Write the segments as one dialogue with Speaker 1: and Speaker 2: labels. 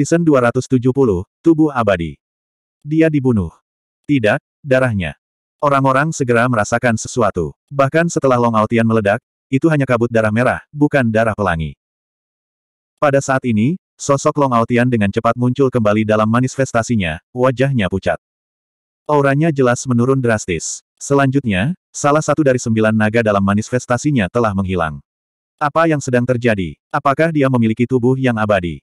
Speaker 1: Season 270, Tubuh Abadi. Dia dibunuh. Tidak, darahnya. Orang-orang segera merasakan sesuatu. Bahkan setelah Long Aotian meledak, itu hanya kabut darah merah, bukan darah pelangi. Pada saat ini, sosok Long Aotian dengan cepat muncul kembali dalam manifestasinya, wajahnya pucat. Auranya jelas menurun drastis. Selanjutnya, salah satu dari sembilan naga dalam manifestasinya telah menghilang. Apa yang sedang terjadi? Apakah dia memiliki tubuh yang abadi?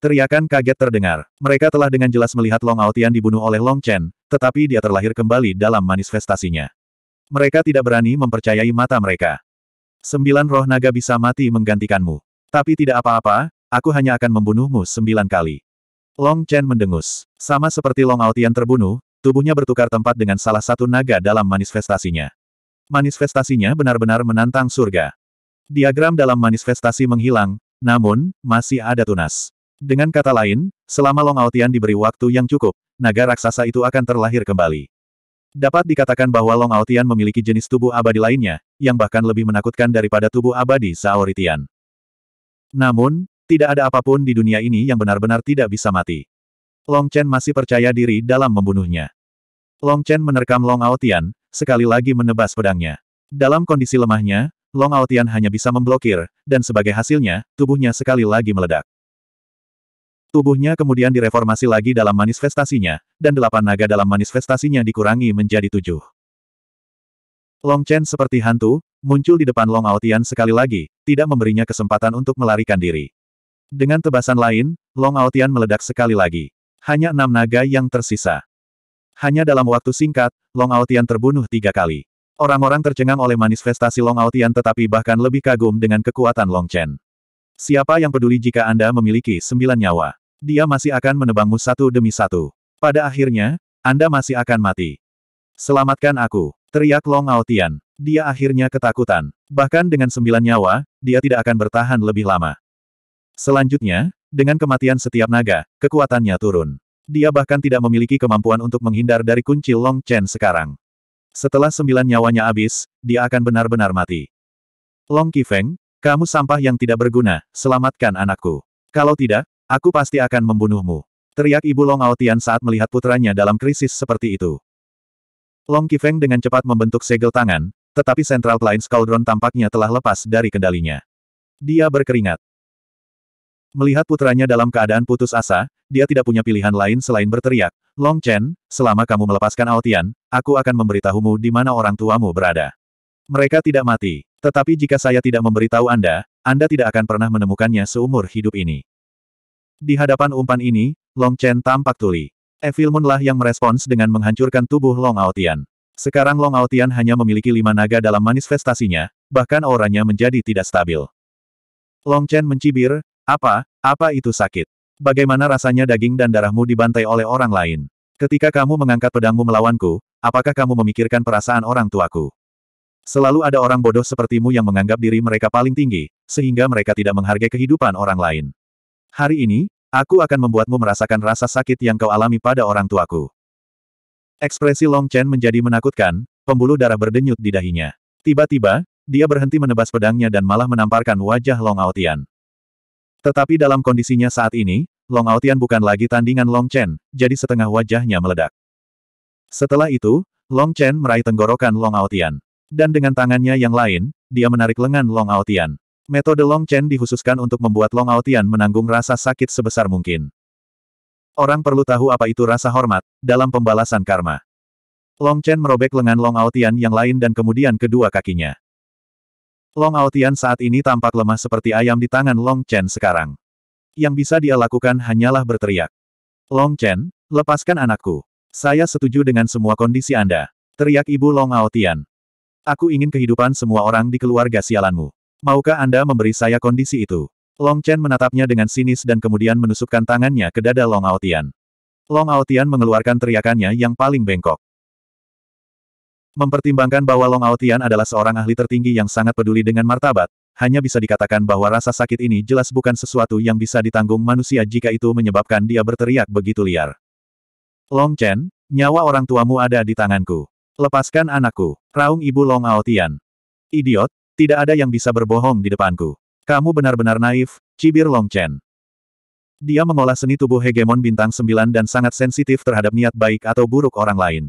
Speaker 1: Teriakan kaget terdengar. Mereka telah dengan jelas melihat Long Aotian dibunuh oleh Long Chen, tetapi dia terlahir kembali dalam manifestasinya. Mereka tidak berani mempercayai mata mereka. Sembilan roh naga bisa mati menggantikanmu. Tapi tidak apa-apa, aku hanya akan membunuhmu sembilan kali. Long Chen mendengus. Sama seperti Long Aotian terbunuh, tubuhnya bertukar tempat dengan salah satu naga dalam manifestasinya. Manifestasinya benar-benar menantang surga. Diagram dalam manifestasi menghilang, namun, masih ada tunas. Dengan kata lain, selama Long Aotian diberi waktu yang cukup, naga raksasa itu akan terlahir kembali. Dapat dikatakan bahwa Long Aotian memiliki jenis tubuh abadi lainnya, yang bahkan lebih menakutkan daripada tubuh abadi Saoritian. Namun, tidak ada apapun di dunia ini yang benar-benar tidak bisa mati. Long Chen masih percaya diri dalam membunuhnya. Long Chen menerkam Long Aotian, sekali lagi menebas pedangnya. Dalam kondisi lemahnya, Long Aotian hanya bisa memblokir, dan sebagai hasilnya, tubuhnya sekali lagi meledak. Tubuhnya kemudian direformasi lagi dalam manifestasinya, dan delapan naga dalam manifestasinya dikurangi menjadi tujuh. Long Chen seperti hantu, muncul di depan Long Aotian sekali lagi, tidak memberinya kesempatan untuk melarikan diri. Dengan tebasan lain, Long Aotian meledak sekali lagi. Hanya enam naga yang tersisa. Hanya dalam waktu singkat, Long Aotian terbunuh tiga kali. Orang-orang tercengang oleh manifestasi Long Aotian tetapi bahkan lebih kagum dengan kekuatan Long Chen. Siapa yang peduli jika Anda memiliki sembilan nyawa? Dia masih akan menebangmu satu demi satu. Pada akhirnya, Anda masih akan mati. Selamatkan aku, teriak Long Aotian. Dia akhirnya ketakutan. Bahkan dengan sembilan nyawa, dia tidak akan bertahan lebih lama. Selanjutnya, dengan kematian setiap naga, kekuatannya turun. Dia bahkan tidak memiliki kemampuan untuk menghindar dari kunci Long Chen sekarang. Setelah sembilan nyawanya habis, dia akan benar-benar mati. Long Kifeng, kamu sampah yang tidak berguna, selamatkan anakku. Kalau tidak, Aku pasti akan membunuhmu. Teriak ibu Long Aotian saat melihat putranya dalam krisis seperti itu. Long Kifeng dengan cepat membentuk segel tangan, tetapi Central Plains Cauldron tampaknya telah lepas dari kendalinya. Dia berkeringat. Melihat putranya dalam keadaan putus asa, dia tidak punya pilihan lain selain berteriak, Long Chen, selama kamu melepaskan Aotian, aku akan memberitahumu di mana orang tuamu berada. Mereka tidak mati, tetapi jika saya tidak memberitahu Anda, Anda tidak akan pernah menemukannya seumur hidup ini. Di hadapan umpan ini, Long Chen tampak tuli. Evil Moon lah yang merespons dengan menghancurkan tubuh Long Aotian. Sekarang Long Aotian hanya memiliki lima naga dalam manifestasinya, bahkan auranya menjadi tidak stabil. Long Chen mencibir, apa, apa itu sakit? Bagaimana rasanya daging dan darahmu dibantai oleh orang lain? Ketika kamu mengangkat pedangmu melawanku, apakah kamu memikirkan perasaan orang tuaku? Selalu ada orang bodoh sepertimu yang menganggap diri mereka paling tinggi, sehingga mereka tidak menghargai kehidupan orang lain. Hari ini, aku akan membuatmu merasakan rasa sakit yang kau alami pada orang tuaku. Ekspresi Long Chen menjadi menakutkan, pembuluh darah berdenyut di dahinya. Tiba-tiba, dia berhenti menebas pedangnya dan malah menamparkan wajah Long Aotian. Tetapi dalam kondisinya saat ini, Long Aotian bukan lagi tandingan Long Chen, jadi setengah wajahnya meledak. Setelah itu, Long Chen meraih tenggorokan Long Aotian. Dan dengan tangannya yang lain, dia menarik lengan Long Aotian. Metode Long Chen dihususkan untuk membuat Long Aotian menanggung rasa sakit sebesar mungkin. Orang perlu tahu apa itu rasa hormat, dalam pembalasan karma. Long Chen merobek lengan Long Aotian yang lain dan kemudian kedua kakinya. Long Aotian saat ini tampak lemah seperti ayam di tangan Long Chen sekarang. Yang bisa dia lakukan hanyalah berteriak. Long Chen, lepaskan anakku. Saya setuju dengan semua kondisi Anda. Teriak ibu Long Aotian. Aku ingin kehidupan semua orang di keluarga sialanmu. Maukah Anda memberi saya kondisi itu? Long Chen menatapnya dengan sinis dan kemudian menusukkan tangannya ke dada Long Aotian. Long Aotian mengeluarkan teriakannya yang paling bengkok. Mempertimbangkan bahwa Long Aotian adalah seorang ahli tertinggi yang sangat peduli dengan martabat, hanya bisa dikatakan bahwa rasa sakit ini jelas bukan sesuatu yang bisa ditanggung manusia jika itu menyebabkan dia berteriak begitu liar. Long Chen, nyawa orang tuamu ada di tanganku. Lepaskan anakku, raung ibu Long Aotian. Idiot, tidak ada yang bisa berbohong di depanku. Kamu benar-benar naif, cibir Long Chen. Dia mengolah seni tubuh hegemon bintang 9 dan sangat sensitif terhadap niat baik atau buruk orang lain.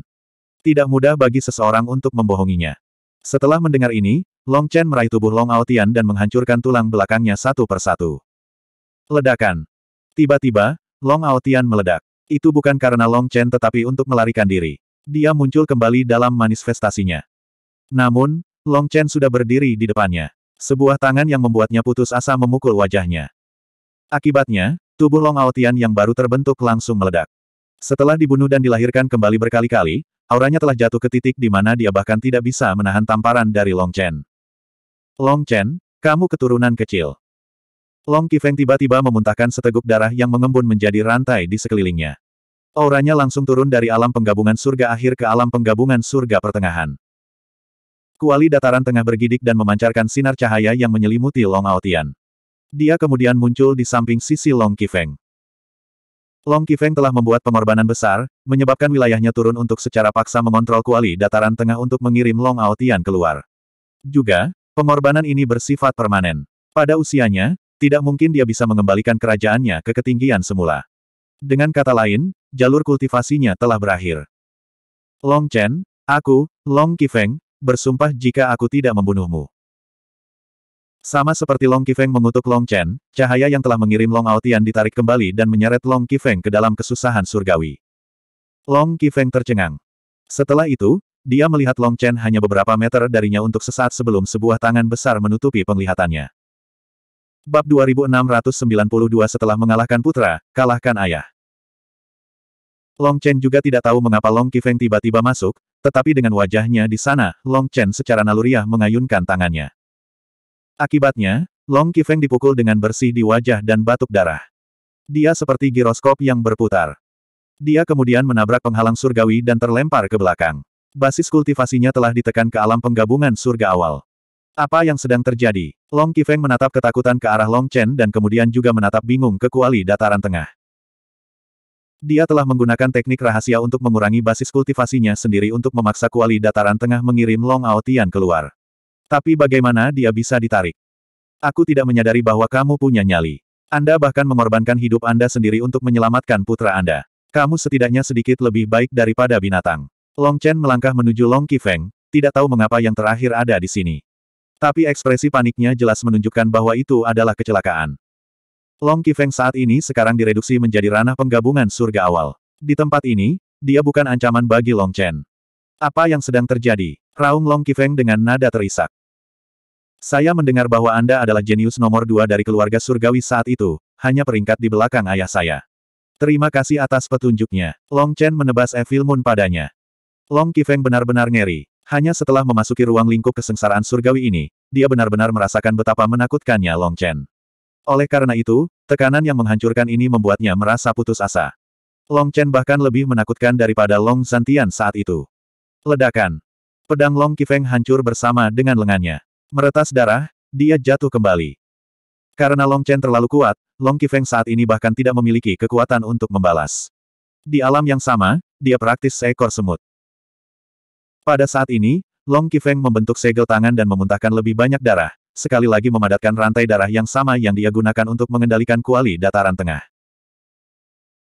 Speaker 1: Tidak mudah bagi seseorang untuk membohonginya. Setelah mendengar ini, Long Chen meraih tubuh Long Aotian dan menghancurkan tulang belakangnya satu persatu. Ledakan. Tiba-tiba, Long Aotian meledak. Itu bukan karena Long Chen tetapi untuk melarikan diri. Dia muncul kembali dalam manifestasinya. Namun, Long Chen sudah berdiri di depannya. Sebuah tangan yang membuatnya putus asa memukul wajahnya. Akibatnya, tubuh Long Aotian yang baru terbentuk langsung meledak. Setelah dibunuh dan dilahirkan kembali berkali-kali, auranya telah jatuh ke titik di mana dia bahkan tidak bisa menahan tamparan dari Long Chen. Long Chen, kamu keturunan kecil. Long Kifeng tiba-tiba memuntahkan seteguk darah yang mengembun menjadi rantai di sekelilingnya. Auranya langsung turun dari alam penggabungan surga akhir ke alam penggabungan surga pertengahan. Kuali dataran tengah bergidik dan memancarkan sinar cahaya yang menyelimuti Long Aotian. Dia kemudian muncul di samping sisi Long Kifeng. Long Kifeng telah membuat pengorbanan besar, menyebabkan wilayahnya turun untuk secara paksa mengontrol kuali dataran tengah untuk mengirim Long Aotian keluar. Juga, pengorbanan ini bersifat permanen. Pada usianya, tidak mungkin dia bisa mengembalikan kerajaannya ke ketinggian semula. Dengan kata lain, jalur kultivasinya telah berakhir. Long Chen, aku, Long Kifeng, bersumpah jika aku tidak membunuhmu. Sama seperti Long Kifeng mengutuk Long Chen, cahaya yang telah mengirim Long Aotian ditarik kembali dan menyeret Long Kifeng ke dalam kesusahan surgawi. Long Kifeng tercengang. Setelah itu, dia melihat Long Chen hanya beberapa meter darinya untuk sesaat sebelum sebuah tangan besar menutupi penglihatannya. Bab 2692 setelah mengalahkan putra, kalahkan ayah. Long Chen juga tidak tahu mengapa Long Kifeng tiba-tiba masuk, tetapi dengan wajahnya di sana, Long Chen secara naluriah mengayunkan tangannya. Akibatnya, Long Kifeng dipukul dengan bersih di wajah dan batuk darah. Dia seperti giroskop yang berputar. Dia kemudian menabrak penghalang surgawi dan terlempar ke belakang. Basis kultivasinya telah ditekan ke alam penggabungan surga awal. Apa yang sedang terjadi? Long Kifeng menatap ketakutan ke arah Long Chen dan kemudian juga menatap bingung ke kuali dataran tengah. Dia telah menggunakan teknik rahasia untuk mengurangi basis kultivasinya sendiri untuk memaksa kuali dataran tengah mengirim Long Ao keluar. Tapi bagaimana dia bisa ditarik? Aku tidak menyadari bahwa kamu punya nyali. Anda bahkan mengorbankan hidup Anda sendiri untuk menyelamatkan putra Anda. Kamu setidaknya sedikit lebih baik daripada binatang. Long Chen melangkah menuju Long Kifeng, tidak tahu mengapa yang terakhir ada di sini. Tapi ekspresi paniknya jelas menunjukkan bahwa itu adalah kecelakaan. Long Kifeng saat ini sekarang direduksi menjadi ranah penggabungan surga awal. Di tempat ini, dia bukan ancaman bagi Long Chen. Apa yang sedang terjadi? Raung Long Kifeng dengan nada terisak. Saya mendengar bahwa Anda adalah jenius nomor dua dari keluarga surgawi saat itu, hanya peringkat di belakang ayah saya. Terima kasih atas petunjuknya. Long Chen menebas Evil Moon padanya. Long Kifeng benar-benar ngeri. Hanya setelah memasuki ruang lingkup kesengsaraan surgawi ini, dia benar-benar merasakan betapa menakutkannya Long Chen. Oleh karena itu, tekanan yang menghancurkan ini membuatnya merasa putus asa. Long Chen bahkan lebih menakutkan daripada Long Santian saat itu. Ledakan. Pedang Long Kifeng hancur bersama dengan lengannya. Meretas darah, dia jatuh kembali. Karena Long Chen terlalu kuat, Long Kifeng saat ini bahkan tidak memiliki kekuatan untuk membalas. Di alam yang sama, dia praktis seekor semut. Pada saat ini, Long Kifeng membentuk segel tangan dan memuntahkan lebih banyak darah, sekali lagi memadatkan rantai darah yang sama yang dia gunakan untuk mengendalikan kuali dataran tengah.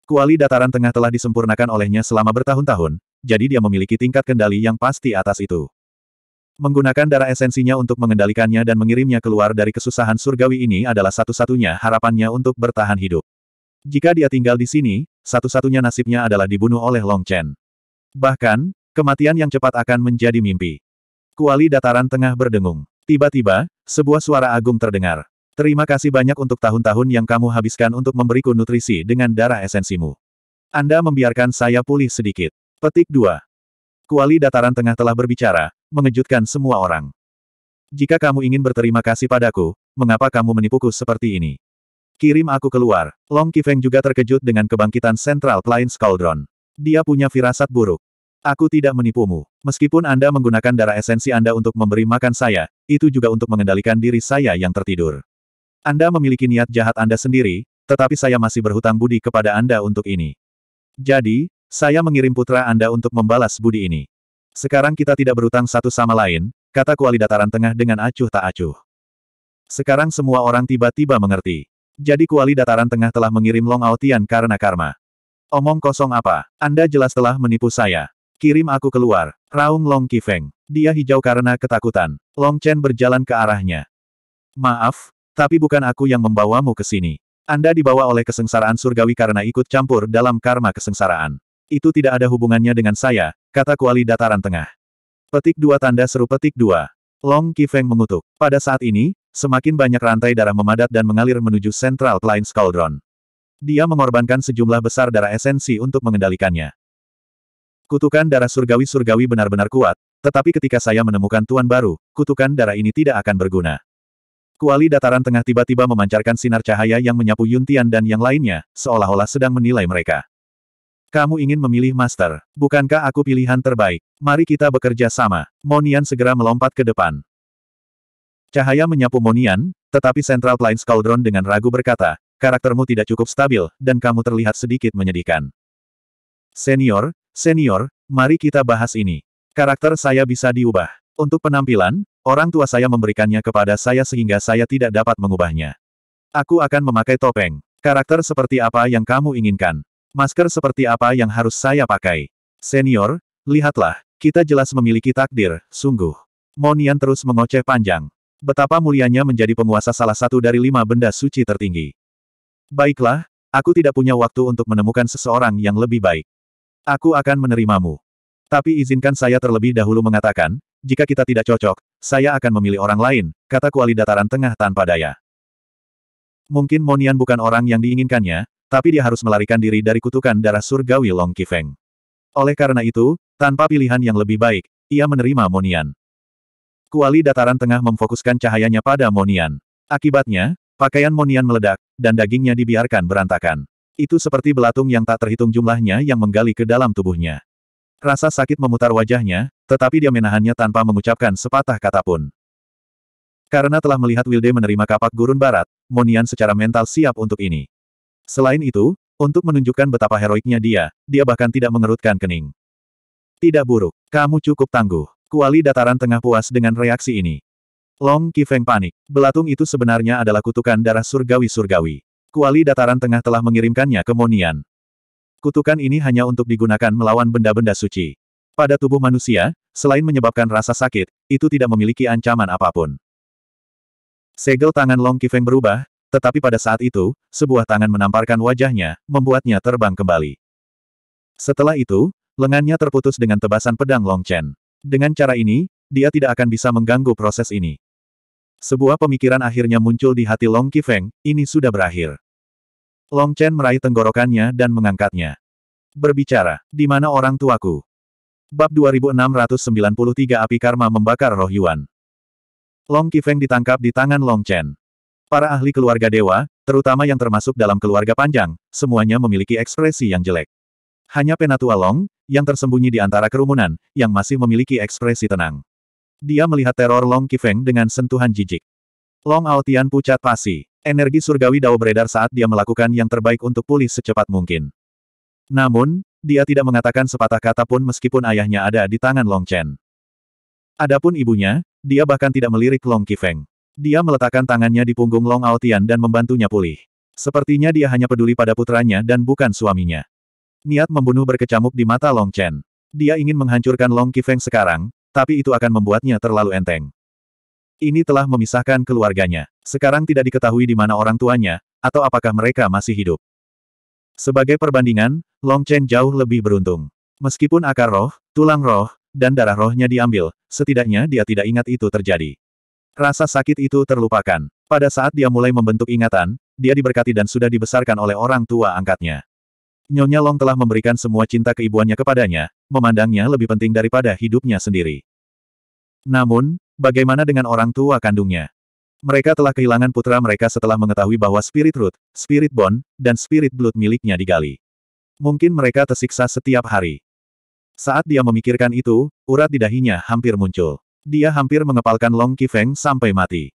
Speaker 1: Kuali dataran tengah telah disempurnakan olehnya selama bertahun-tahun, jadi dia memiliki tingkat kendali yang pasti atas itu. Menggunakan darah esensinya untuk mengendalikannya dan mengirimnya keluar dari kesusahan surgawi ini adalah satu-satunya harapannya untuk bertahan hidup. Jika dia tinggal di sini, satu-satunya nasibnya adalah dibunuh oleh Long Chen. Bahkan, kematian yang cepat akan menjadi mimpi. Kuali dataran tengah berdengung. Tiba-tiba, sebuah suara agung terdengar. Terima kasih banyak untuk tahun-tahun yang kamu habiskan untuk memberiku nutrisi dengan darah esensimu. Anda membiarkan saya pulih sedikit. Petik 2. Kuali dataran tengah telah berbicara, mengejutkan semua orang. Jika kamu ingin berterima kasih padaku, mengapa kamu menipuku seperti ini? Kirim aku keluar. Long Kifeng juga terkejut dengan kebangkitan sentral Plains Cauldron. Dia punya firasat buruk. Aku tidak menipumu. Meskipun Anda menggunakan darah esensi Anda untuk memberi makan saya, itu juga untuk mengendalikan diri saya yang tertidur. Anda memiliki niat jahat Anda sendiri, tetapi saya masih berhutang budi kepada Anda untuk ini. Jadi, saya mengirim putra Anda untuk membalas budi ini. Sekarang kita tidak berhutang satu sama lain, kata kuali dataran tengah dengan acuh tak acuh. Sekarang semua orang tiba-tiba mengerti. Jadi kuali dataran tengah telah mengirim Long Aotian karena karma. Omong kosong apa? Anda jelas telah menipu saya. Kirim aku keluar. Raung Long Kifeng. Dia hijau karena ketakutan. Long Chen berjalan ke arahnya. Maaf, tapi bukan aku yang membawamu ke sini. Anda dibawa oleh kesengsaraan surgawi karena ikut campur dalam karma kesengsaraan. Itu tidak ada hubungannya dengan saya, kata kuali dataran tengah. Petik dua tanda seru petik dua. Long Kifeng mengutuk. Pada saat ini, semakin banyak rantai darah memadat dan mengalir menuju Central Plains Cauldron. Dia mengorbankan sejumlah besar darah esensi untuk mengendalikannya. Kutukan darah surgawi-surgawi benar-benar kuat, tetapi ketika saya menemukan tuan baru, kutukan darah ini tidak akan berguna. Kuali dataran tengah tiba-tiba memancarkan sinar cahaya yang menyapu Yuntian dan yang lainnya, seolah-olah sedang menilai mereka. Kamu ingin memilih master, bukankah aku pilihan terbaik? Mari kita bekerja sama. Monian segera melompat ke depan. Cahaya menyapu Monian, tetapi Central Plains Cauldron dengan ragu berkata, karaktermu tidak cukup stabil, dan kamu terlihat sedikit menyedihkan. Senior, Senior, mari kita bahas ini. Karakter saya bisa diubah. Untuk penampilan, orang tua saya memberikannya kepada saya sehingga saya tidak dapat mengubahnya. Aku akan memakai topeng. Karakter seperti apa yang kamu inginkan? Masker seperti apa yang harus saya pakai? Senior, lihatlah, kita jelas memiliki takdir, sungguh. Monian terus mengoceh panjang. Betapa mulianya menjadi penguasa salah satu dari lima benda suci tertinggi. Baiklah, aku tidak punya waktu untuk menemukan seseorang yang lebih baik. Aku akan menerimamu. Tapi izinkan saya terlebih dahulu mengatakan, jika kita tidak cocok, saya akan memilih orang lain, kata kuali dataran tengah tanpa daya. Mungkin Monian bukan orang yang diinginkannya, tapi dia harus melarikan diri dari kutukan darah surgawi Long Kifeng. Oleh karena itu, tanpa pilihan yang lebih baik, ia menerima Monian. Kuali dataran tengah memfokuskan cahayanya pada Monian. Akibatnya, pakaian Monian meledak, dan dagingnya dibiarkan berantakan. Itu seperti belatung yang tak terhitung jumlahnya yang menggali ke dalam tubuhnya. Rasa sakit memutar wajahnya, tetapi dia menahannya tanpa mengucapkan sepatah kata pun. Karena telah melihat Wilde menerima kapak gurun barat, Monian secara mental siap untuk ini. Selain itu, untuk menunjukkan betapa heroiknya dia, dia bahkan tidak mengerutkan kening. Tidak buruk, kamu cukup tangguh. Kuali dataran tengah puas dengan reaksi ini. Long Kifeng panik. Belatung itu sebenarnya adalah kutukan darah surgawi-surgawi. Kuali dataran tengah telah mengirimkannya ke Monian. Kutukan ini hanya untuk digunakan melawan benda-benda suci. Pada tubuh manusia, selain menyebabkan rasa sakit, itu tidak memiliki ancaman apapun. Segel tangan Long Kifeng berubah, tetapi pada saat itu, sebuah tangan menamparkan wajahnya, membuatnya terbang kembali. Setelah itu, lengannya terputus dengan tebasan pedang Long Chen. Dengan cara ini, dia tidak akan bisa mengganggu proses ini. Sebuah pemikiran akhirnya muncul di hati Long Kifeng, ini sudah berakhir. Long Chen meraih tenggorokannya dan mengangkatnya. Berbicara, di mana orang tuaku? Bab 2693 Api Karma Membakar Roh Yuan. Long Kifeng ditangkap di tangan Long Chen. Para ahli keluarga dewa, terutama yang termasuk dalam keluarga panjang, semuanya memiliki ekspresi yang jelek. Hanya Penatua Long, yang tersembunyi di antara kerumunan, yang masih memiliki ekspresi tenang. Dia melihat teror Long Kifeng dengan sentuhan jijik. Long Aotian pucat pasi. Energi surgawi Dao beredar saat dia melakukan yang terbaik untuk pulih secepat mungkin. Namun, dia tidak mengatakan sepatah kata pun meskipun ayahnya ada di tangan Long Chen. Adapun ibunya, dia bahkan tidak melirik Long Kifeng. Dia meletakkan tangannya di punggung Long Aotian dan membantunya pulih. Sepertinya dia hanya peduli pada putranya dan bukan suaminya. Niat membunuh berkecamuk di mata Long Chen. Dia ingin menghancurkan Long Kifeng sekarang, tapi itu akan membuatnya terlalu enteng. Ini telah memisahkan keluarganya. Sekarang tidak diketahui di mana orang tuanya, atau apakah mereka masih hidup. Sebagai perbandingan, Long Chen jauh lebih beruntung. Meskipun akar roh, tulang roh, dan darah rohnya diambil, setidaknya dia tidak ingat itu terjadi. Rasa sakit itu terlupakan. Pada saat dia mulai membentuk ingatan, dia diberkati dan sudah dibesarkan oleh orang tua angkatnya. Nyonya Long telah memberikan semua cinta keibuannya kepadanya, memandangnya lebih penting daripada hidupnya sendiri. Namun, bagaimana dengan orang tua kandungnya? Mereka telah kehilangan putra mereka setelah mengetahui bahwa Spirit Root, Spirit Bond, dan Spirit Blood miliknya digali. Mungkin mereka tersiksa setiap hari. Saat dia memikirkan itu, urat di dahinya hampir muncul. Dia hampir mengepalkan Long Kifeng sampai mati.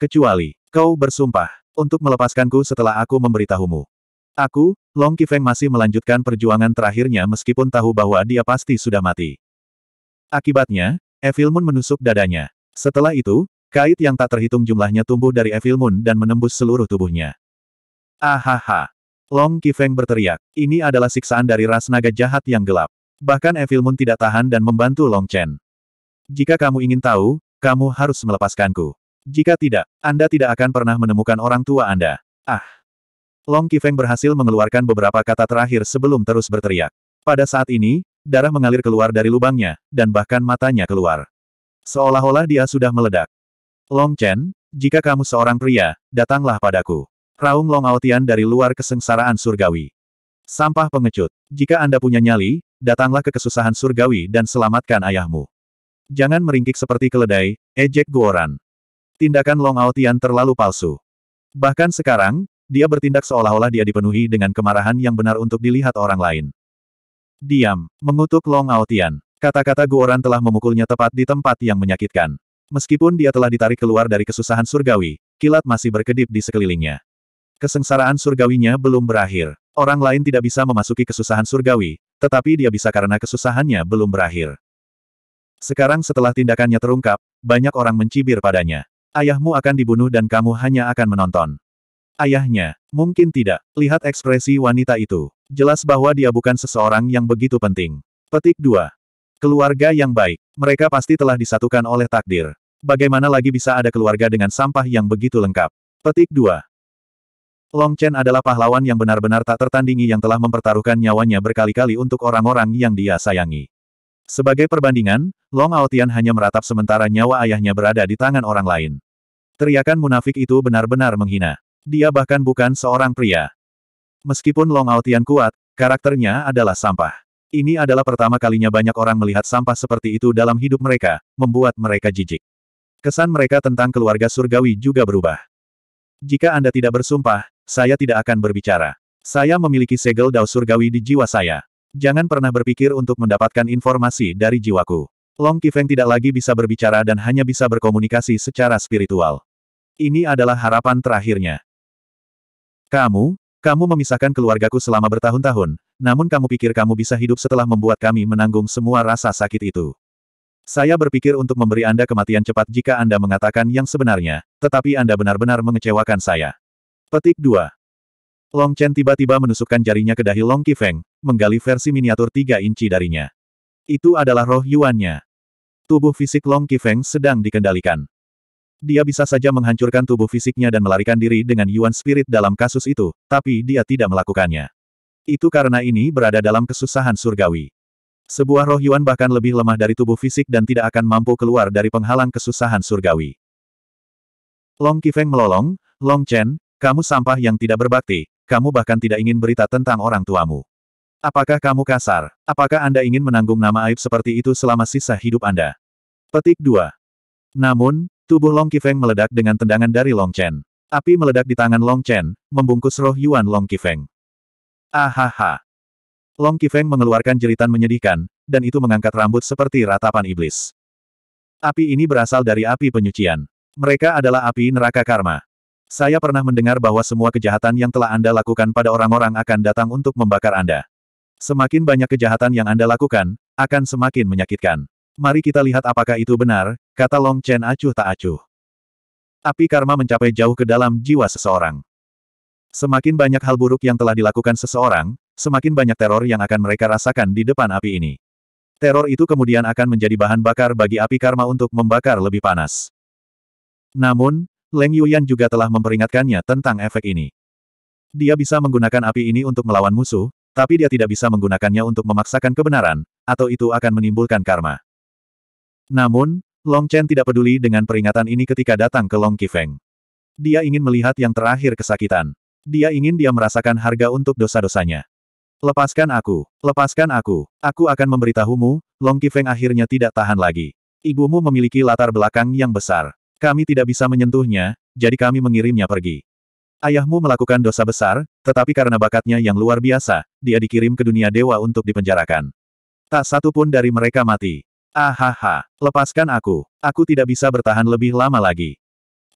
Speaker 1: Kecuali, kau bersumpah, untuk melepaskanku setelah aku memberitahumu. Aku, Long Kifeng masih melanjutkan perjuangan terakhirnya meskipun tahu bahwa dia pasti sudah mati. Akibatnya, Evil Moon menusuk dadanya. Setelah itu, kait yang tak terhitung jumlahnya tumbuh dari Evil Moon dan menembus seluruh tubuhnya. Ahaha! Long Kifeng berteriak, ini adalah siksaan dari ras naga jahat yang gelap. Bahkan Evil Moon tidak tahan dan membantu Long Chen. Jika kamu ingin tahu, kamu harus melepaskanku. Jika tidak, Anda tidak akan pernah menemukan orang tua Anda. Ah! Long Kifeng berhasil mengeluarkan beberapa kata terakhir sebelum terus berteriak. Pada saat ini, darah mengalir keluar dari lubangnya, dan bahkan matanya keluar. Seolah-olah dia sudah meledak. Long Chen, jika kamu seorang pria, datanglah padaku. Raung Long Aotian dari luar kesengsaraan surgawi. Sampah pengecut. Jika Anda punya nyali, datanglah ke kesusahan surgawi dan selamatkan ayahmu. Jangan meringkik seperti keledai, ejek Guoran. Tindakan Long Aotian terlalu palsu. Bahkan sekarang, dia bertindak seolah-olah dia dipenuhi dengan kemarahan yang benar untuk dilihat orang lain. Diam, mengutuk Long Aotian. Kata-kata Guoran telah memukulnya tepat di tempat yang menyakitkan. Meskipun dia telah ditarik keluar dari kesusahan surgawi, kilat masih berkedip di sekelilingnya. Kesengsaraan surgawinya belum berakhir. Orang lain tidak bisa memasuki kesusahan surgawi, tetapi dia bisa karena kesusahannya belum berakhir. Sekarang setelah tindakannya terungkap, banyak orang mencibir padanya. Ayahmu akan dibunuh dan kamu hanya akan menonton. Ayahnya, mungkin tidak. Lihat ekspresi wanita itu. Jelas bahwa dia bukan seseorang yang begitu penting. Petik 2. Keluarga yang baik. Mereka pasti telah disatukan oleh takdir. Bagaimana lagi bisa ada keluarga dengan sampah yang begitu lengkap? Petik 2. Long Chen adalah pahlawan yang benar-benar tak tertandingi yang telah mempertaruhkan nyawanya berkali-kali untuk orang-orang yang dia sayangi. Sebagai perbandingan, Long Aotian hanya meratap sementara nyawa ayahnya berada di tangan orang lain. Teriakan munafik itu benar-benar menghina. Dia bahkan bukan seorang pria. Meskipun Long Aotian kuat, karakternya adalah sampah. Ini adalah pertama kalinya banyak orang melihat sampah seperti itu dalam hidup mereka, membuat mereka jijik. Kesan mereka tentang keluarga surgawi juga berubah. Jika Anda tidak bersumpah, saya tidak akan berbicara. Saya memiliki segel dao surgawi di jiwa saya. Jangan pernah berpikir untuk mendapatkan informasi dari jiwaku. Long Kifeng tidak lagi bisa berbicara dan hanya bisa berkomunikasi secara spiritual. Ini adalah harapan terakhirnya. Kamu, kamu memisahkan keluargaku selama bertahun-tahun, namun kamu pikir kamu bisa hidup setelah membuat kami menanggung semua rasa sakit itu. Saya berpikir untuk memberi Anda kematian cepat jika Anda mengatakan yang sebenarnya, tetapi Anda benar-benar mengecewakan saya. Petik 2. Long Chen tiba-tiba menusukkan jarinya ke dahi Long Kifeng, menggali versi miniatur 3 inci darinya. Itu adalah roh Yuannya. Tubuh fisik Long Kifeng sedang dikendalikan. Dia bisa saja menghancurkan tubuh fisiknya dan melarikan diri dengan Yuan Spirit dalam kasus itu, tapi dia tidak melakukannya. Itu karena ini berada dalam kesusahan surgawi. Sebuah roh Yuan bahkan lebih lemah dari tubuh fisik dan tidak akan mampu keluar dari penghalang kesusahan surgawi. Long Kifeng melolong, Long Chen, kamu sampah yang tidak berbakti, kamu bahkan tidak ingin berita tentang orang tuamu. Apakah kamu kasar? Apakah Anda ingin menanggung nama aib seperti itu selama sisa hidup Anda? Petik 2. Namun, Tubuh Long Kifeng meledak dengan tendangan dari Long Chen. Api meledak di tangan Long Chen, membungkus roh Yuan Long Kifeng. Ahaha. Long Kifeng mengeluarkan jeritan menyedihkan, dan itu mengangkat rambut seperti ratapan iblis. Api ini berasal dari api penyucian. Mereka adalah api neraka karma. Saya pernah mendengar bahwa semua kejahatan yang telah Anda lakukan pada orang-orang akan datang untuk membakar Anda. Semakin banyak kejahatan yang Anda lakukan, akan semakin menyakitkan. Mari kita lihat apakah itu benar, kata Long Chen acuh tak acuh. Api karma mencapai jauh ke dalam jiwa seseorang. Semakin banyak hal buruk yang telah dilakukan seseorang, semakin banyak teror yang akan mereka rasakan di depan api ini. Teror itu kemudian akan menjadi bahan bakar bagi api karma untuk membakar lebih panas. Namun, Leng Yuyan juga telah memperingatkannya tentang efek ini. Dia bisa menggunakan api ini untuk melawan musuh, tapi dia tidak bisa menggunakannya untuk memaksakan kebenaran, atau itu akan menimbulkan karma. Namun, Long Chen tidak peduli dengan peringatan ini ketika datang ke Long Kifeng. Dia ingin melihat yang terakhir kesakitan. Dia ingin dia merasakan harga untuk dosa-dosanya. Lepaskan aku, lepaskan aku, aku akan memberitahumu, Long Kifeng akhirnya tidak tahan lagi. Ibumu memiliki latar belakang yang besar. Kami tidak bisa menyentuhnya, jadi kami mengirimnya pergi. Ayahmu melakukan dosa besar, tetapi karena bakatnya yang luar biasa, dia dikirim ke dunia dewa untuk dipenjarakan. Tak satu pun dari mereka mati. Ahaha, lepaskan aku. Aku tidak bisa bertahan lebih lama lagi.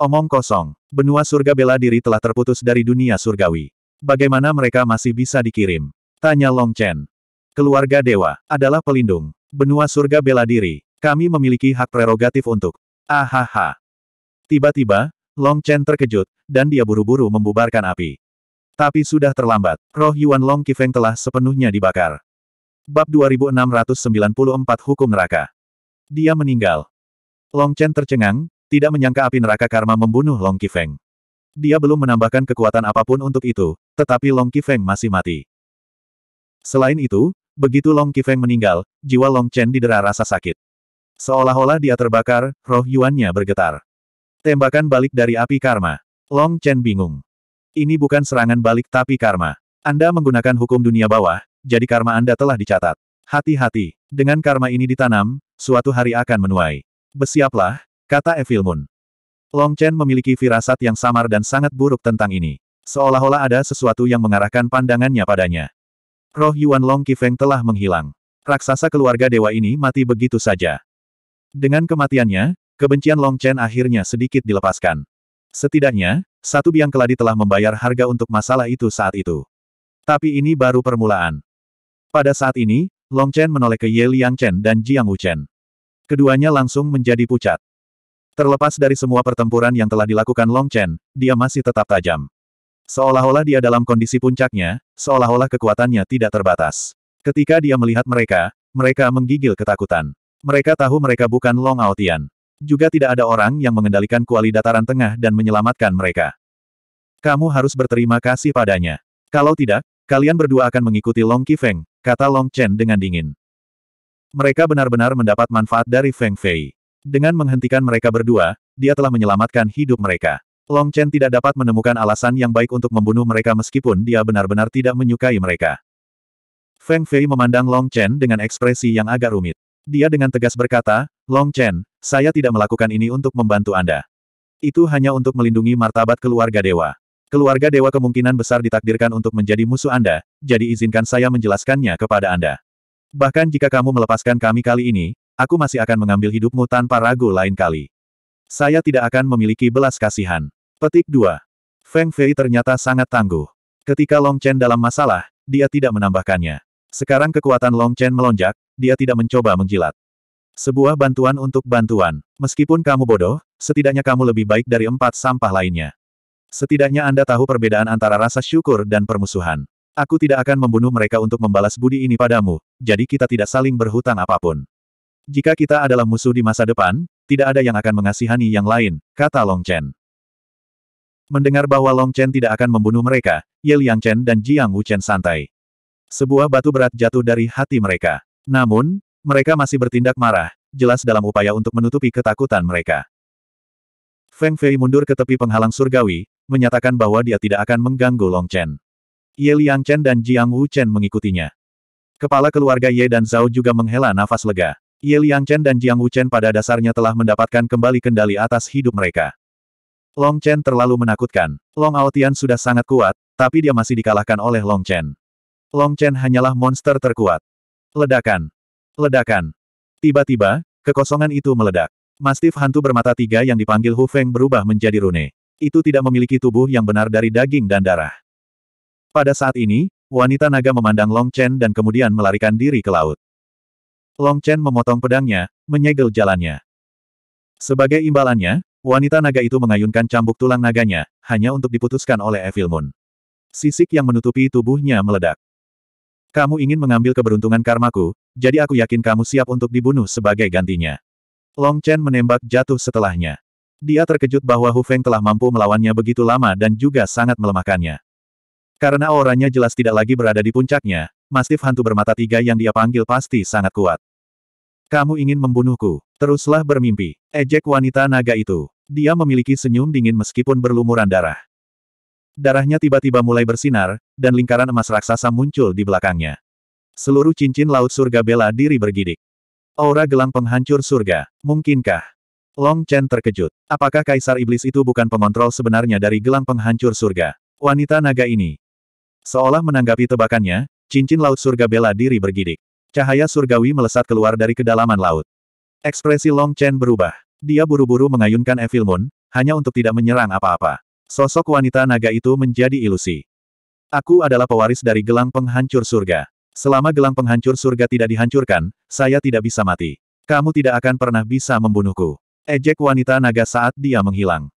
Speaker 1: Omong kosong, benua surga bela diri telah terputus dari dunia surgawi. Bagaimana mereka masih bisa dikirim? Tanya Long Chen. Keluarga dewa adalah pelindung. Benua surga bela diri. Kami memiliki hak prerogatif untuk. Ahaha. Tiba-tiba, Long Chen terkejut, dan dia buru-buru membubarkan api. Tapi sudah terlambat. Roh Yuan Long Kifeng telah sepenuhnya dibakar. Bab 2694 Hukum Neraka. Dia meninggal. Long Chen tercengang, tidak menyangka api neraka karma membunuh Long Kifeng. Dia belum menambahkan kekuatan apapun untuk itu, tetapi Long Kifeng masih mati. Selain itu, begitu Long Kifeng meninggal, jiwa Long Chen didera rasa sakit. Seolah-olah dia terbakar, roh Yuannya bergetar. Tembakan balik dari api karma. Long Chen bingung. Ini bukan serangan balik tapi karma. Anda menggunakan hukum dunia bawah, jadi karma Anda telah dicatat. Hati-hati, dengan karma ini ditanam, suatu hari akan menuai. Besiaplah, kata Evil Moon. Long Chen memiliki firasat yang samar dan sangat buruk tentang ini. Seolah-olah ada sesuatu yang mengarahkan pandangannya padanya. Roh Yuan Long Kifeng telah menghilang. Raksasa keluarga dewa ini mati begitu saja. Dengan kematiannya, kebencian Long Chen akhirnya sedikit dilepaskan. Setidaknya, satu biang keladi telah membayar harga untuk masalah itu saat itu. Tapi ini baru permulaan. Pada saat ini, Long Chen menoleh ke Ye Liang Chen dan Jiang Wu Chen. Keduanya langsung menjadi pucat. Terlepas dari semua pertempuran yang telah dilakukan Long Chen, dia masih tetap tajam. Seolah-olah dia dalam kondisi puncaknya, seolah-olah kekuatannya tidak terbatas. Ketika dia melihat mereka, mereka menggigil ketakutan. Mereka tahu mereka bukan Long Aotian. Juga tidak ada orang yang mengendalikan kuali dataran tengah dan menyelamatkan mereka. Kamu harus berterima kasih padanya. Kalau tidak, Kalian berdua akan mengikuti Long Feng, kata Long Chen dengan dingin. Mereka benar-benar mendapat manfaat dari Feng Fei. Dengan menghentikan mereka berdua, dia telah menyelamatkan hidup mereka. Long Chen tidak dapat menemukan alasan yang baik untuk membunuh mereka meskipun dia benar-benar tidak menyukai mereka. Feng Fei memandang Long Chen dengan ekspresi yang agak rumit. Dia dengan tegas berkata, Long Chen, saya tidak melakukan ini untuk membantu Anda. Itu hanya untuk melindungi martabat keluarga dewa. Keluarga dewa kemungkinan besar ditakdirkan untuk menjadi musuh Anda, jadi izinkan saya menjelaskannya kepada Anda. Bahkan jika kamu melepaskan kami kali ini, aku masih akan mengambil hidupmu tanpa ragu lain kali. Saya tidak akan memiliki belas kasihan. Petik 2. Feng Fei ternyata sangat tangguh. Ketika Long Chen dalam masalah, dia tidak menambahkannya. Sekarang kekuatan Long Chen melonjak, dia tidak mencoba menjilat. Sebuah bantuan untuk bantuan. Meskipun kamu bodoh, setidaknya kamu lebih baik dari empat sampah lainnya. Setidaknya Anda tahu perbedaan antara rasa syukur dan permusuhan. Aku tidak akan membunuh mereka untuk membalas budi ini padamu, jadi kita tidak saling berhutang apapun. Jika kita adalah musuh di masa depan, tidak ada yang akan mengasihani yang lain, kata Long Chen. Mendengar bahwa Long Chen tidak akan membunuh mereka, Ye Liang Chen dan Jiang Wu Chen santai. Sebuah batu berat jatuh dari hati mereka. Namun, mereka masih bertindak marah, jelas dalam upaya untuk menutupi ketakutan mereka. Feng Fei mundur ke tepi penghalang surgawi, menyatakan bahwa dia tidak akan mengganggu Long Chen. Ye Liang Chen dan Jiang Wu Chen mengikutinya. Kepala keluarga Ye dan Zhao juga menghela nafas lega. Ye Liang Chen dan Jiang Wu Chen pada dasarnya telah mendapatkan kembali kendali atas hidup mereka. Long Chen terlalu menakutkan. Long Aotian sudah sangat kuat, tapi dia masih dikalahkan oleh Long Chen. Long Chen hanyalah monster terkuat. Ledakan. Ledakan. Tiba-tiba, kekosongan itu meledak. Mastif hantu bermata tiga yang dipanggil Hu Feng berubah menjadi rune itu tidak memiliki tubuh yang benar dari daging dan darah. Pada saat ini, wanita naga memandang Long Chen dan kemudian melarikan diri ke laut. Long Chen memotong pedangnya, menyegel jalannya. Sebagai imbalannya, wanita naga itu mengayunkan cambuk tulang naganya, hanya untuk diputuskan oleh Evil Moon. Sisik yang menutupi tubuhnya meledak. Kamu ingin mengambil keberuntungan karmaku, jadi aku yakin kamu siap untuk dibunuh sebagai gantinya. Long Chen menembak jatuh setelahnya. Dia terkejut bahwa Hu Feng telah mampu melawannya begitu lama dan juga sangat melemahkannya. Karena auranya jelas tidak lagi berada di puncaknya, mastif hantu bermata tiga yang dia panggil pasti sangat kuat. Kamu ingin membunuhku, teruslah bermimpi. Ejek wanita naga itu. Dia memiliki senyum dingin meskipun berlumuran darah. Darahnya tiba-tiba mulai bersinar, dan lingkaran emas raksasa muncul di belakangnya. Seluruh cincin laut surga bela diri bergidik. Aura gelang penghancur surga, mungkinkah? Long Chen terkejut. Apakah Kaisar Iblis itu bukan pengontrol sebenarnya dari gelang penghancur surga? Wanita naga ini. Seolah menanggapi tebakannya, cincin laut surga bela diri bergidik. Cahaya surgawi melesat keluar dari kedalaman laut. Ekspresi Long Chen berubah. Dia buru-buru mengayunkan Evil Moon, hanya untuk tidak menyerang apa-apa. Sosok wanita naga itu menjadi ilusi. Aku adalah pewaris dari gelang penghancur surga. Selama gelang penghancur surga tidak dihancurkan, saya tidak bisa mati. Kamu tidak akan pernah bisa membunuhku. Ejek wanita naga saat dia menghilang.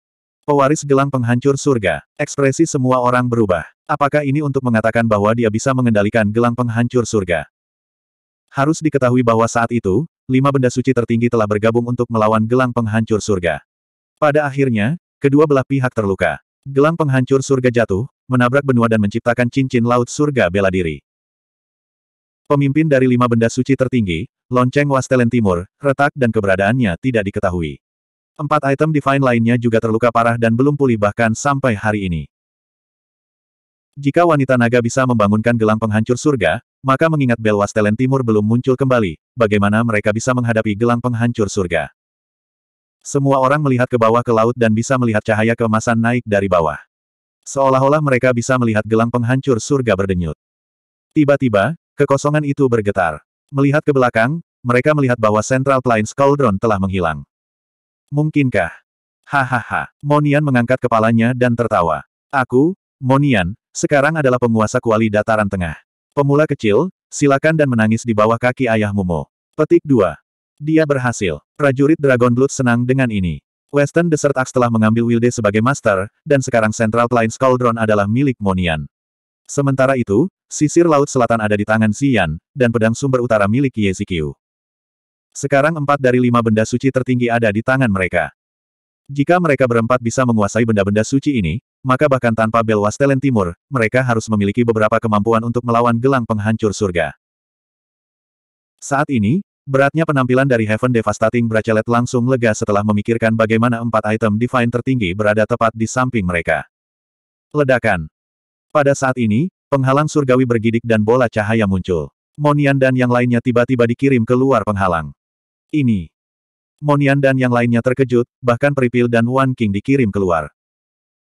Speaker 1: Pewaris gelang penghancur surga, ekspresi semua orang berubah. Apakah ini untuk mengatakan bahwa dia bisa mengendalikan gelang penghancur surga? Harus diketahui bahwa saat itu, lima benda suci tertinggi telah bergabung untuk melawan gelang penghancur surga. Pada akhirnya, kedua belah pihak terluka. Gelang penghancur surga jatuh, menabrak benua dan menciptakan cincin laut surga bela diri. Pemimpin dari lima benda suci tertinggi, lonceng Wastelen Timur, retak dan keberadaannya tidak diketahui. Empat item divine lainnya juga terluka parah dan belum pulih bahkan sampai hari ini. Jika wanita naga bisa membangunkan gelang penghancur surga, maka mengingat Bel Wastelen Timur belum muncul kembali, bagaimana mereka bisa menghadapi gelang penghancur surga? Semua orang melihat ke bawah ke laut dan bisa melihat cahaya keemasan naik dari bawah. Seolah-olah mereka bisa melihat gelang penghancur surga berdenyut. Tiba-tiba, Kekosongan itu bergetar. Melihat ke belakang, mereka melihat bahwa Central Plains Cauldron telah menghilang. Mungkinkah? Hahaha, Monian mengangkat kepalanya dan tertawa. Aku, Monian, sekarang adalah penguasa kuali dataran tengah. Pemula kecil, silakan dan menangis di bawah kaki ayahmu Mo. Petik 2. Dia berhasil. Prajurit Dragon Blood senang dengan ini. Western Desert Axe telah mengambil Wilde sebagai master, dan sekarang Central Plains Cauldron adalah milik Monian. Sementara itu, sisir laut selatan ada di tangan Xian, dan pedang sumber utara milik Yezikiu. Sekarang empat dari lima benda suci tertinggi ada di tangan mereka. Jika mereka berempat bisa menguasai benda-benda suci ini, maka bahkan tanpa Belwas Telen Timur, mereka harus memiliki beberapa kemampuan untuk melawan gelang penghancur surga. Saat ini, beratnya penampilan dari Heaven Devastating Bracelet langsung lega setelah memikirkan bagaimana empat item Divine tertinggi berada tepat di samping mereka. Ledakan pada saat ini, penghalang surgawi bergidik dan bola cahaya muncul. Monian dan yang lainnya tiba-tiba dikirim keluar penghalang. Ini. Monian dan yang lainnya terkejut, bahkan Peripil dan Wan King dikirim keluar.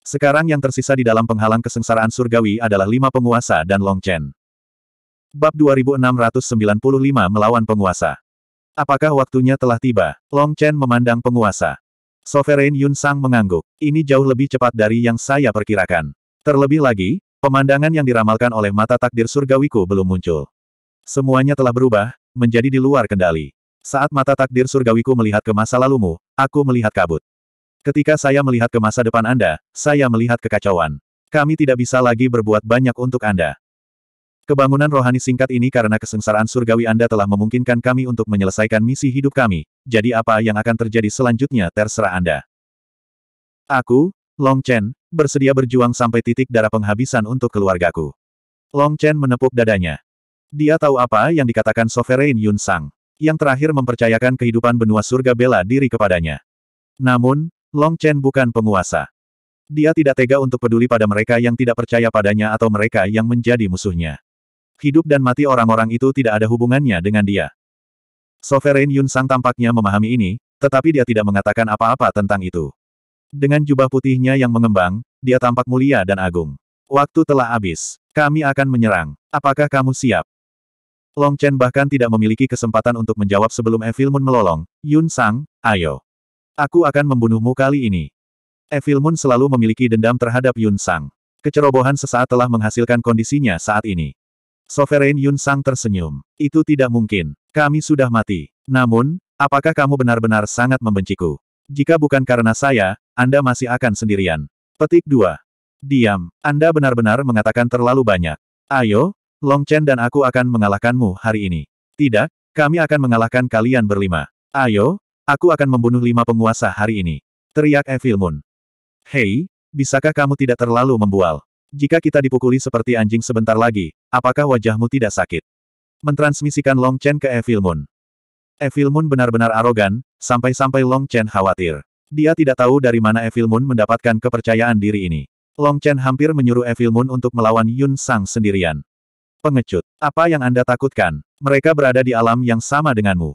Speaker 1: Sekarang yang tersisa di dalam penghalang kesengsaraan surgawi adalah lima penguasa dan Long Chen. Bab 2695 melawan penguasa. Apakah waktunya telah tiba? Long Chen memandang penguasa. Sovereign Yun Sang mengangguk. Ini jauh lebih cepat dari yang saya perkirakan. Terlebih lagi, Pemandangan yang diramalkan oleh mata takdir surgawiku belum muncul. Semuanya telah berubah, menjadi di luar kendali. Saat mata takdir surgawiku melihat ke masa lalumu, aku melihat kabut. Ketika saya melihat ke masa depan Anda, saya melihat kekacauan. Kami tidak bisa lagi berbuat banyak untuk Anda. Kebangunan rohani singkat ini karena kesengsaraan surgawi Anda telah memungkinkan kami untuk menyelesaikan misi hidup kami, jadi apa yang akan terjadi selanjutnya terserah Anda. Aku, Long Chen, bersedia berjuang sampai titik darah penghabisan untuk keluargaku. Long Chen menepuk dadanya. Dia tahu apa yang dikatakan Sovereign Yun Sang, yang terakhir mempercayakan kehidupan benua surga bela diri kepadanya. Namun, Long Chen bukan penguasa. Dia tidak tega untuk peduli pada mereka yang tidak percaya padanya atau mereka yang menjadi musuhnya. Hidup dan mati orang-orang itu tidak ada hubungannya dengan dia. Sovereign Yun Sang tampaknya memahami ini, tetapi dia tidak mengatakan apa-apa tentang itu. Dengan jubah putihnya yang mengembang, dia tampak mulia dan agung. Waktu telah habis. Kami akan menyerang. Apakah kamu siap? Long Chen bahkan tidak memiliki kesempatan untuk menjawab sebelum Evil Moon melolong. Yun Sang, ayo. Aku akan membunuhmu kali ini. Evil Moon selalu memiliki dendam terhadap Yun Sang. Kecerobohan sesaat telah menghasilkan kondisinya saat ini. Sovereign Yun Sang tersenyum. Itu tidak mungkin. Kami sudah mati. Namun, apakah kamu benar-benar sangat membenciku? Jika bukan karena saya, anda masih akan sendirian. Petik 2. Diam. Anda benar-benar mengatakan terlalu banyak. Ayo, Long Chen dan aku akan mengalahkanmu hari ini. Tidak, kami akan mengalahkan kalian berlima. Ayo, aku akan membunuh lima penguasa hari ini. Teriak Evil Moon. Hei, bisakah kamu tidak terlalu membual? Jika kita dipukuli seperti anjing sebentar lagi, apakah wajahmu tidak sakit? Mentransmisikan Long Chen ke Evil Moon. Evil Moon benar-benar arogan, sampai-sampai Long Chen khawatir. Dia tidak tahu dari mana Evil Moon mendapatkan kepercayaan diri ini. Long Chen hampir menyuruh Evil Moon untuk melawan Yun Sang sendirian. Pengecut, apa yang Anda takutkan? Mereka berada di alam yang sama denganmu.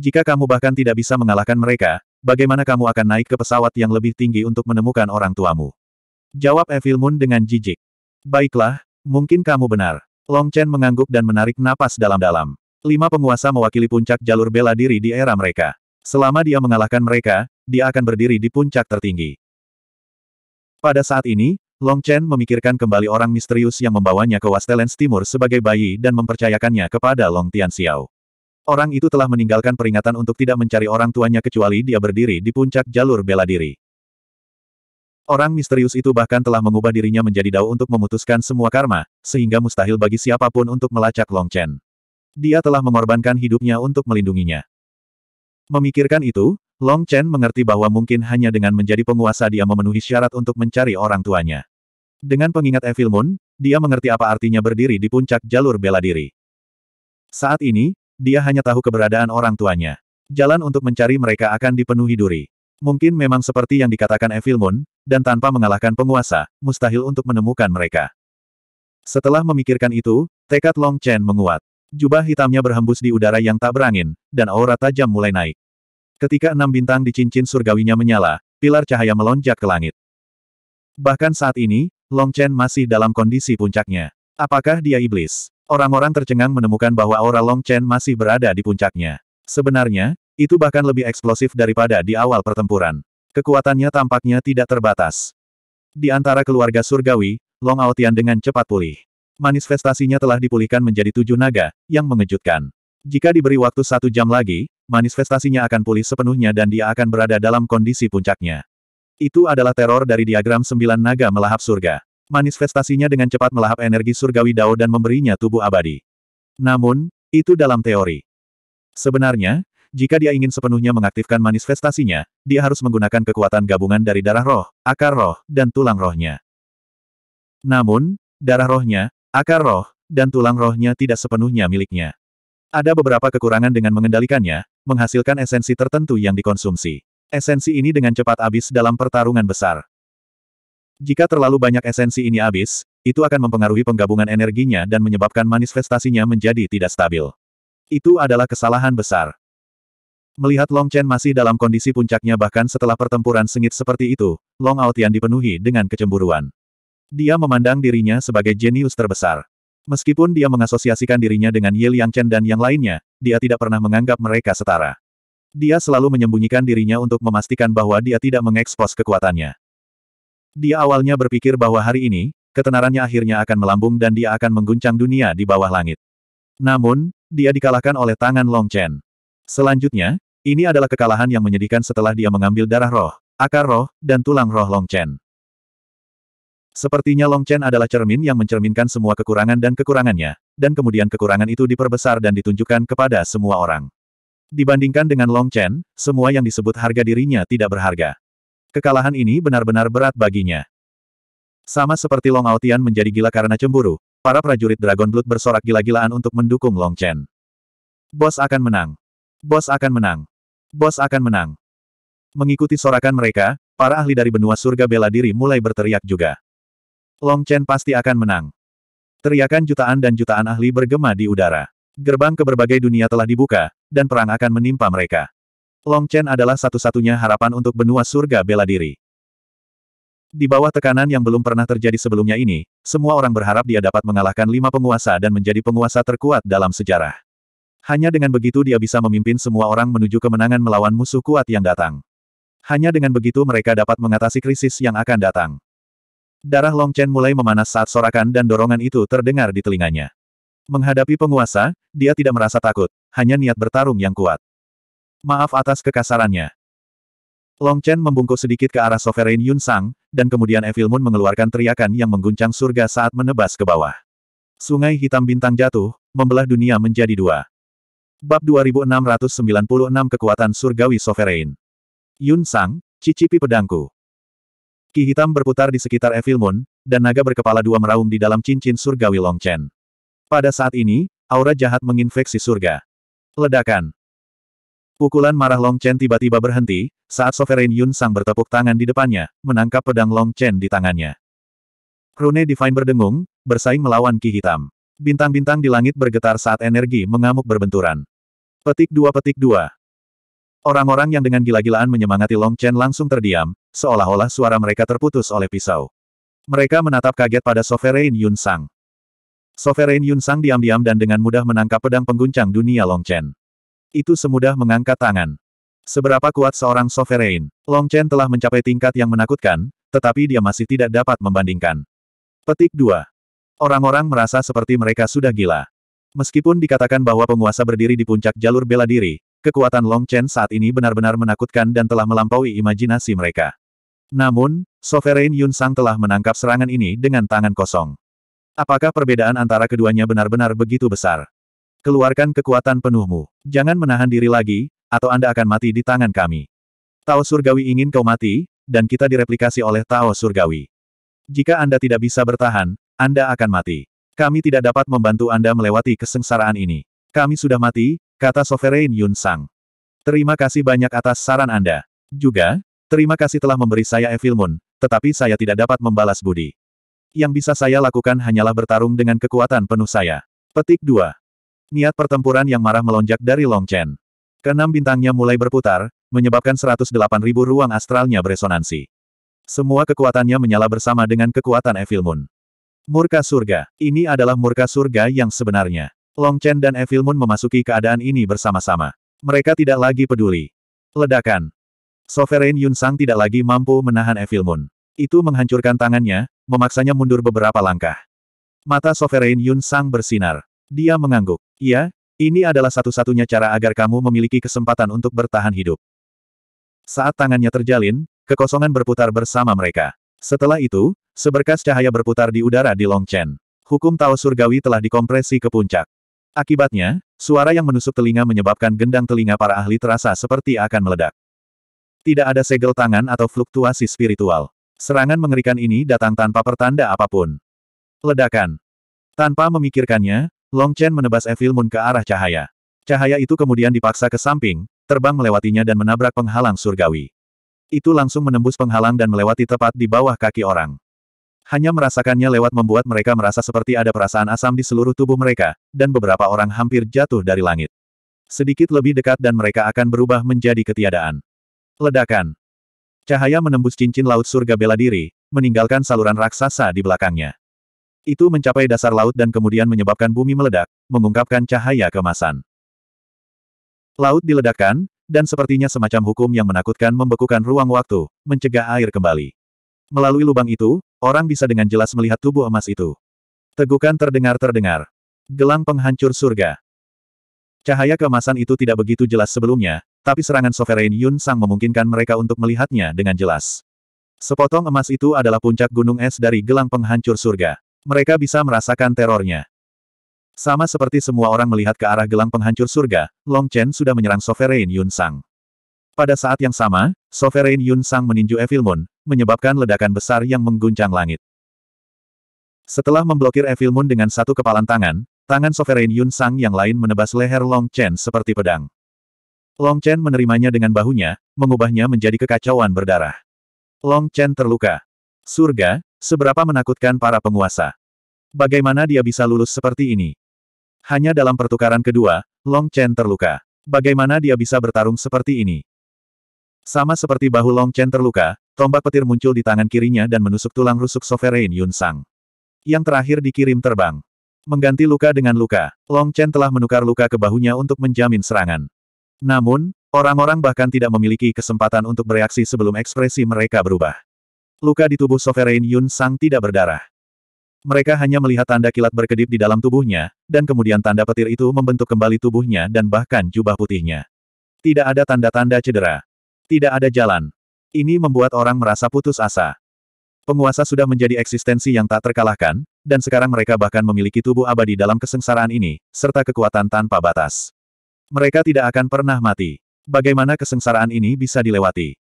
Speaker 1: Jika kamu bahkan tidak bisa mengalahkan mereka, bagaimana kamu akan naik ke pesawat yang lebih tinggi untuk menemukan orang tuamu? Jawab Evil Moon dengan jijik. Baiklah, mungkin kamu benar. Long Chen mengangguk dan menarik napas dalam-dalam. Lima penguasa mewakili puncak jalur bela diri di era mereka. Selama dia mengalahkan mereka, dia akan berdiri di puncak tertinggi. Pada saat ini, Long Chen memikirkan kembali orang misterius yang membawanya ke Wastelens Timur sebagai bayi dan mempercayakannya kepada Long Tian Xiao. Orang itu telah meninggalkan peringatan untuk tidak mencari orang tuanya kecuali dia berdiri di puncak jalur bela diri. Orang misterius itu bahkan telah mengubah dirinya menjadi dao untuk memutuskan semua karma, sehingga mustahil bagi siapapun untuk melacak Long Chen. Dia telah mengorbankan hidupnya untuk melindunginya. Memikirkan itu, Long Chen mengerti bahwa mungkin hanya dengan menjadi penguasa dia memenuhi syarat untuk mencari orang tuanya. Dengan pengingat Evil Moon, dia mengerti apa artinya berdiri di puncak jalur bela diri. Saat ini, dia hanya tahu keberadaan orang tuanya. Jalan untuk mencari mereka akan dipenuhi duri. Mungkin memang seperti yang dikatakan Evil Moon, dan tanpa mengalahkan penguasa, mustahil untuk menemukan mereka. Setelah memikirkan itu, tekad Long Chen menguat. Jubah hitamnya berhembus di udara yang tak berangin, dan aura tajam mulai naik. Ketika enam bintang di cincin surgawinya menyala, pilar cahaya melonjak ke langit. Bahkan saat ini, Long Chen masih dalam kondisi puncaknya. Apakah dia iblis? Orang-orang tercengang menemukan bahwa aura Long Chen masih berada di puncaknya. Sebenarnya, itu bahkan lebih eksplosif daripada di awal pertempuran. Kekuatannya tampaknya tidak terbatas. Di antara keluarga surgawi, Long Aotian dengan cepat pulih. Manifestasinya telah dipulihkan menjadi tujuh naga, yang mengejutkan. Jika diberi waktu satu jam lagi, manifestasinya akan pulih sepenuhnya dan dia akan berada dalam kondisi puncaknya. Itu adalah teror dari diagram sembilan naga melahap surga. Manifestasinya dengan cepat melahap energi surgawi Dao dan memberinya tubuh abadi. Namun, itu dalam teori. Sebenarnya, jika dia ingin sepenuhnya mengaktifkan manifestasinya, dia harus menggunakan kekuatan gabungan dari darah roh, akar roh, dan tulang rohnya. Namun, darah rohnya, akar roh, dan tulang rohnya tidak sepenuhnya miliknya. Ada beberapa kekurangan dengan mengendalikannya, menghasilkan esensi tertentu yang dikonsumsi. Esensi ini dengan cepat habis dalam pertarungan besar. Jika terlalu banyak esensi ini habis, itu akan mempengaruhi penggabungan energinya dan menyebabkan manifestasinya menjadi tidak stabil. Itu adalah kesalahan besar. Melihat Long Chen masih dalam kondisi puncaknya bahkan setelah pertempuran sengit seperti itu, Long Aotian dipenuhi dengan kecemburuan. Dia memandang dirinya sebagai jenius terbesar. Meskipun dia mengasosiasikan dirinya dengan Ye Liang Chen dan yang lainnya, dia tidak pernah menganggap mereka setara. Dia selalu menyembunyikan dirinya untuk memastikan bahwa dia tidak mengekspos kekuatannya. Dia awalnya berpikir bahwa hari ini, ketenarannya akhirnya akan melambung dan dia akan mengguncang dunia di bawah langit. Namun, dia dikalahkan oleh tangan Long Chen. Selanjutnya, ini adalah kekalahan yang menyedihkan setelah dia mengambil darah roh, akar roh, dan tulang roh Long Chen. Sepertinya Long Chen adalah cermin yang mencerminkan semua kekurangan dan kekurangannya, dan kemudian kekurangan itu diperbesar dan ditunjukkan kepada semua orang. Dibandingkan dengan Long Chen, semua yang disebut harga dirinya tidak berharga. Kekalahan ini benar-benar berat baginya. Sama seperti Long Aotian menjadi gila karena cemburu, para prajurit Dragon Blood bersorak gila-gilaan untuk mendukung Long Chen. Bos akan menang. Bos akan menang. Bos akan menang. Mengikuti sorakan mereka, para ahli dari benua surga bela diri mulai berteriak juga. Long Chen pasti akan menang. Teriakan jutaan dan jutaan ahli bergema di udara. Gerbang ke berbagai dunia telah dibuka, dan perang akan menimpa mereka. Long Chen adalah satu-satunya harapan untuk benua surga bela diri. Di bawah tekanan yang belum pernah terjadi sebelumnya ini, semua orang berharap dia dapat mengalahkan lima penguasa dan menjadi penguasa terkuat dalam sejarah. Hanya dengan begitu dia bisa memimpin semua orang menuju kemenangan melawan musuh kuat yang datang. Hanya dengan begitu mereka dapat mengatasi krisis yang akan datang. Darah Long Chen mulai memanas saat sorakan dan dorongan itu terdengar di telinganya. Menghadapi penguasa, dia tidak merasa takut, hanya niat bertarung yang kuat. Maaf atas kekasarannya. Long Chen membungkuk sedikit ke arah Sovereign Yun Sang, dan kemudian Evil Moon mengeluarkan teriakan yang mengguncang surga saat menebas ke bawah. Sungai hitam bintang jatuh, membelah dunia menjadi dua. Bab 2696 Kekuatan Surgawi Sovereign Yun Sang, cicipi pedangku. Ki hitam berputar di sekitar Evil Moon, dan naga berkepala dua meraung di dalam cincin surgawi Chen. Pada saat ini, aura jahat menginfeksi surga. Ledakan. Pukulan marah Long Chen tiba-tiba berhenti, saat Sovereign Yun Sang bertepuk tangan di depannya, menangkap pedang Long Chen di tangannya. Rune Divine berdengung, bersaing melawan Ki Hitam. Bintang-bintang di langit bergetar saat energi mengamuk berbenturan. Petik dua petik dua. Orang-orang yang dengan gila-gilaan menyemangati Long Chen langsung terdiam, seolah-olah suara mereka terputus oleh pisau. Mereka menatap kaget pada Sovereign Yun Sang. Sovereign Yun Sang diam-diam dan dengan mudah menangkap pedang pengguncang dunia Long Chen. Itu semudah mengangkat tangan. Seberapa kuat seorang Sovereign, Long Chen telah mencapai tingkat yang menakutkan, tetapi dia masih tidak dapat membandingkan. Petik 2. Orang-orang merasa seperti mereka sudah gila. Meskipun dikatakan bahwa penguasa berdiri di puncak jalur bela diri, Kekuatan Long Chen saat ini benar-benar menakutkan dan telah melampaui imajinasi mereka. Namun, Sovereign Yun Sang telah menangkap serangan ini dengan tangan kosong. Apakah perbedaan antara keduanya benar-benar begitu besar? Keluarkan kekuatan penuhmu. Jangan menahan diri lagi, atau Anda akan mati di tangan kami. Tao Surgawi ingin kau mati, dan kita direplikasi oleh Tao Surgawi. Jika Anda tidak bisa bertahan, Anda akan mati. Kami tidak dapat membantu Anda melewati kesengsaraan ini. Kami sudah mati, kata Sovereign Yun Sang. Terima kasih banyak atas saran Anda. Juga, terima kasih telah memberi saya Evil Moon, tetapi saya tidak dapat membalas budi. Yang bisa saya lakukan hanyalah bertarung dengan kekuatan penuh saya. Petik 2. Niat pertempuran yang marah melonjak dari Long Chen. Keenam bintangnya mulai berputar, menyebabkan ribu ruang astralnya beresonansi. Semua kekuatannya menyala bersama dengan kekuatan Evil Moon. Murka surga. Ini adalah murka surga yang sebenarnya. Long Chen dan Evil Moon memasuki keadaan ini bersama-sama. Mereka tidak lagi peduli. Ledakan. Sovereign Yun Sang tidak lagi mampu menahan Evil Moon. Itu menghancurkan tangannya, memaksanya mundur beberapa langkah. Mata Sovereign Yun Sang bersinar. Dia mengangguk. Iya, ini adalah satu-satunya cara agar kamu memiliki kesempatan untuk bertahan hidup. Saat tangannya terjalin, kekosongan berputar bersama mereka. Setelah itu, seberkas cahaya berputar di udara di Long Chen. Hukum Tao Surgawi telah dikompresi ke puncak. Akibatnya, suara yang menusuk telinga menyebabkan gendang telinga para ahli terasa seperti akan meledak. Tidak ada segel tangan atau fluktuasi spiritual. Serangan mengerikan ini datang tanpa pertanda apapun. Ledakan. Tanpa memikirkannya, Long Chen menebas Evil Moon ke arah cahaya. Cahaya itu kemudian dipaksa ke samping, terbang melewatinya dan menabrak penghalang surgawi. Itu langsung menembus penghalang dan melewati tepat di bawah kaki orang. Hanya merasakannya lewat membuat mereka merasa seperti ada perasaan asam di seluruh tubuh mereka, dan beberapa orang hampir jatuh dari langit. Sedikit lebih dekat dan mereka akan berubah menjadi ketiadaan. Ledakan. Cahaya menembus cincin laut surga bela diri, meninggalkan saluran raksasa di belakangnya. Itu mencapai dasar laut dan kemudian menyebabkan bumi meledak, mengungkapkan cahaya kemasan. Laut diledakkan, dan sepertinya semacam hukum yang menakutkan membekukan ruang waktu, mencegah air kembali. Melalui lubang itu, orang bisa dengan jelas melihat tubuh emas itu. Tegukan terdengar-terdengar. Gelang penghancur surga. Cahaya keemasan itu tidak begitu jelas sebelumnya, tapi serangan Sovereign Yun Sang memungkinkan mereka untuk melihatnya dengan jelas. Sepotong emas itu adalah puncak gunung es dari gelang penghancur surga. Mereka bisa merasakan terornya. Sama seperti semua orang melihat ke arah gelang penghancur surga, Long Chen sudah menyerang Sovereign Yun Sang. Pada saat yang sama, Sovereign Yun Sang meninju Evil Moon, menyebabkan ledakan besar yang mengguncang langit. Setelah memblokir Evil Moon dengan satu kepalan tangan, tangan Sovereign Yun Sang yang lain menebas leher Long Chen seperti pedang. Long Chen menerimanya dengan bahunya, mengubahnya menjadi kekacauan berdarah. Long Chen terluka. Surga, seberapa menakutkan para penguasa. Bagaimana dia bisa lulus seperti ini? Hanya dalam pertukaran kedua, Long Chen terluka. Bagaimana dia bisa bertarung seperti ini? Sama seperti bahu Long Chen terluka, tombak petir muncul di tangan kirinya dan menusuk tulang rusuk Sovereign Yun Sang. Yang terakhir dikirim terbang. Mengganti luka dengan luka, Long Chen telah menukar luka ke bahunya untuk menjamin serangan. Namun, orang-orang bahkan tidak memiliki kesempatan untuk bereaksi sebelum ekspresi mereka berubah. Luka di tubuh Sovereign Yun Sang tidak berdarah. Mereka hanya melihat tanda kilat berkedip di dalam tubuhnya, dan kemudian tanda petir itu membentuk kembali tubuhnya dan bahkan jubah putihnya. Tidak ada tanda-tanda cedera, tidak ada jalan. Ini membuat orang merasa putus asa. Penguasa sudah menjadi eksistensi yang tak terkalahkan, dan sekarang mereka bahkan memiliki tubuh abadi dalam kesengsaraan ini, serta kekuatan tanpa batas. Mereka tidak akan pernah mati. Bagaimana kesengsaraan ini bisa dilewati?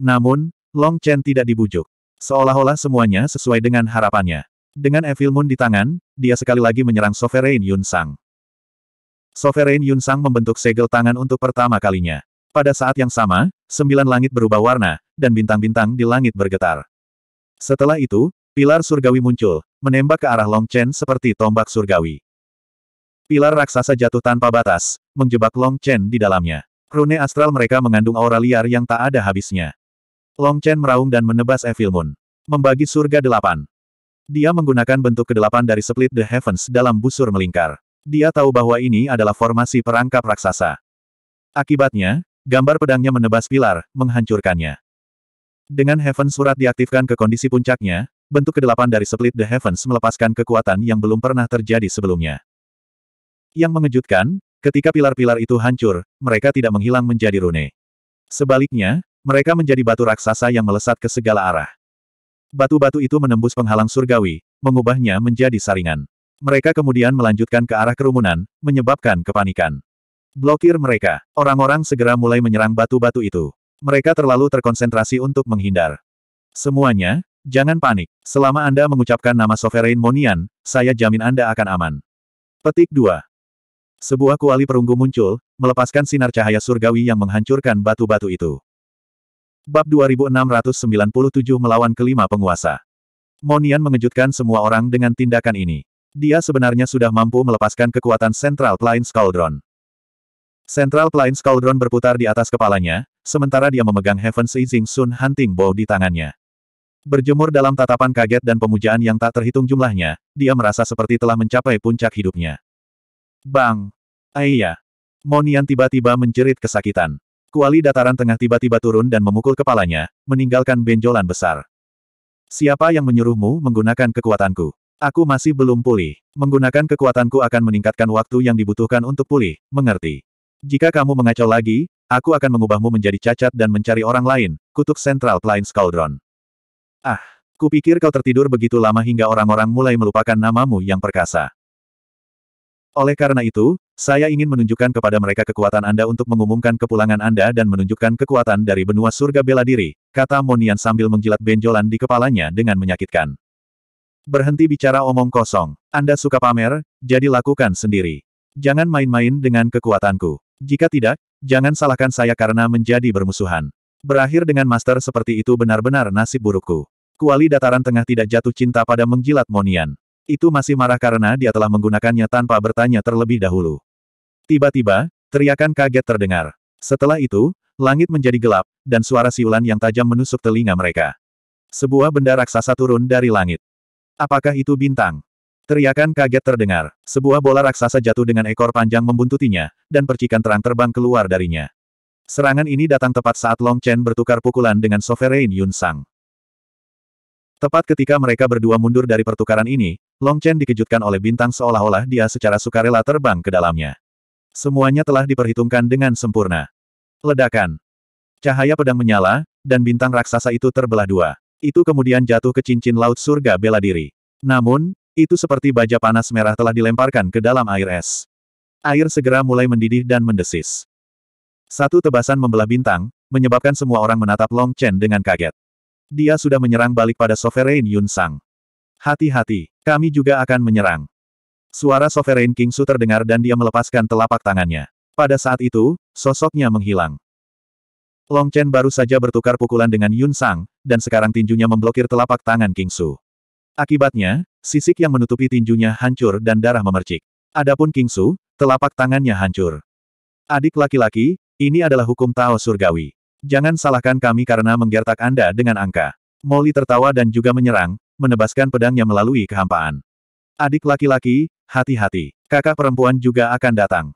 Speaker 1: Namun, Long Chen tidak dibujuk. Seolah-olah semuanya sesuai dengan harapannya. Dengan Evil Moon di tangan, dia sekali lagi menyerang Sovereign Yun Sang. Sovereign Yun Sang membentuk segel tangan untuk pertama kalinya. Pada saat yang sama, sembilan langit berubah warna, dan bintang-bintang di langit bergetar. Setelah itu, pilar surgawi muncul, menembak ke arah Long Chen seperti tombak surgawi. Pilar raksasa jatuh tanpa batas, menjebak Long Chen di dalamnya. Rune astral mereka mengandung aura liar yang tak ada habisnya. Long Chen meraung dan menebas Evil Moon. Membagi surga delapan. Dia menggunakan bentuk kedelapan dari Split the Heavens dalam busur melingkar. Dia tahu bahwa ini adalah formasi perangkap raksasa. Akibatnya, Gambar pedangnya menebas pilar, menghancurkannya. Dengan Heaven Surat diaktifkan ke kondisi puncaknya, bentuk kedelapan dari Split the Heavens melepaskan kekuatan yang belum pernah terjadi sebelumnya. Yang mengejutkan, ketika pilar-pilar itu hancur, mereka tidak menghilang menjadi rune. Sebaliknya, mereka menjadi batu raksasa yang melesat ke segala arah. Batu-batu itu menembus penghalang surgawi, mengubahnya menjadi saringan. Mereka kemudian melanjutkan ke arah kerumunan, menyebabkan kepanikan. Blokir mereka. Orang-orang segera mulai menyerang batu-batu itu. Mereka terlalu terkonsentrasi untuk menghindar. Semuanya, jangan panik. Selama Anda mengucapkan nama Sovereign Monian, saya jamin Anda akan aman. Petik 2. Sebuah kuali perunggu muncul, melepaskan sinar cahaya surgawi yang menghancurkan batu-batu itu. Bab 2697 melawan kelima penguasa. Monian mengejutkan semua orang dengan tindakan ini. Dia sebenarnya sudah mampu melepaskan kekuatan sentral Plains Cauldron. Central Plains Cauldron berputar di atas kepalanya, sementara dia memegang Heaven's Easing Sun Hunting Bow di tangannya. Berjemur dalam tatapan kaget dan pemujaan yang tak terhitung jumlahnya, dia merasa seperti telah mencapai puncak hidupnya. Bang! aiyah, Monian tiba-tiba menjerit kesakitan. Kuali dataran tengah tiba-tiba turun dan memukul kepalanya, meninggalkan benjolan besar. Siapa yang menyuruhmu menggunakan kekuatanku? Aku masih belum pulih. Menggunakan kekuatanku akan meningkatkan waktu yang dibutuhkan untuk pulih, mengerti. Jika kamu mengacau lagi, aku akan mengubahmu menjadi cacat dan mencari orang lain, kutuk sentral Plains Cauldron. Ah, kupikir kau tertidur begitu lama hingga orang-orang mulai melupakan namamu yang perkasa. Oleh karena itu, saya ingin menunjukkan kepada mereka kekuatan Anda untuk mengumumkan kepulangan Anda dan menunjukkan kekuatan dari benua surga bela diri, kata Monian sambil menjilat benjolan di kepalanya dengan menyakitkan. Berhenti bicara omong kosong. Anda suka pamer, jadi lakukan sendiri. Jangan main-main dengan kekuatanku. Jika tidak, jangan salahkan saya karena menjadi bermusuhan. Berakhir dengan master seperti itu benar-benar nasib burukku. Kuali dataran tengah tidak jatuh cinta pada menggilat Monian. Itu masih marah karena dia telah menggunakannya tanpa bertanya terlebih dahulu. Tiba-tiba, teriakan kaget terdengar. Setelah itu, langit menjadi gelap, dan suara siulan yang tajam menusuk telinga mereka. Sebuah benda raksasa turun dari langit. Apakah itu bintang? Teriakan kaget terdengar. Sebuah bola raksasa jatuh dengan ekor panjang membuntutinya, dan percikan terang terbang keluar darinya. Serangan ini datang tepat saat Long Chen bertukar pukulan dengan Sovereign Yun Sang. Tepat ketika mereka berdua mundur dari pertukaran ini, Long Chen dikejutkan oleh bintang seolah-olah dia secara sukarela terbang ke dalamnya. Semuanya telah diperhitungkan dengan sempurna. Ledakan. Cahaya pedang menyala, dan bintang raksasa itu terbelah dua. Itu kemudian jatuh ke cincin laut surga bela diri. Namun, itu seperti baja panas merah telah dilemparkan ke dalam air es. Air segera mulai mendidih dan mendesis. Satu tebasan membelah bintang, menyebabkan semua orang menatap Long Chen dengan kaget. Dia sudah menyerang balik pada Sovereign Yun Sang. Hati-hati, kami juga akan menyerang. Suara Sovereign King Su terdengar dan dia melepaskan telapak tangannya. Pada saat itu, sosoknya menghilang. Long Chen baru saja bertukar pukulan dengan Yun Sang, dan sekarang tinjunya memblokir telapak tangan King Su. Akibatnya, Sisik yang menutupi tinjunya hancur dan darah memercik. Adapun King Su, telapak tangannya hancur. Adik laki-laki, ini adalah hukum Tao Surgawi. Jangan salahkan kami karena menggertak Anda dengan angka. Molly tertawa dan juga menyerang, menebaskan pedangnya melalui kehampaan. Adik laki-laki, hati-hati. Kakak perempuan juga akan datang.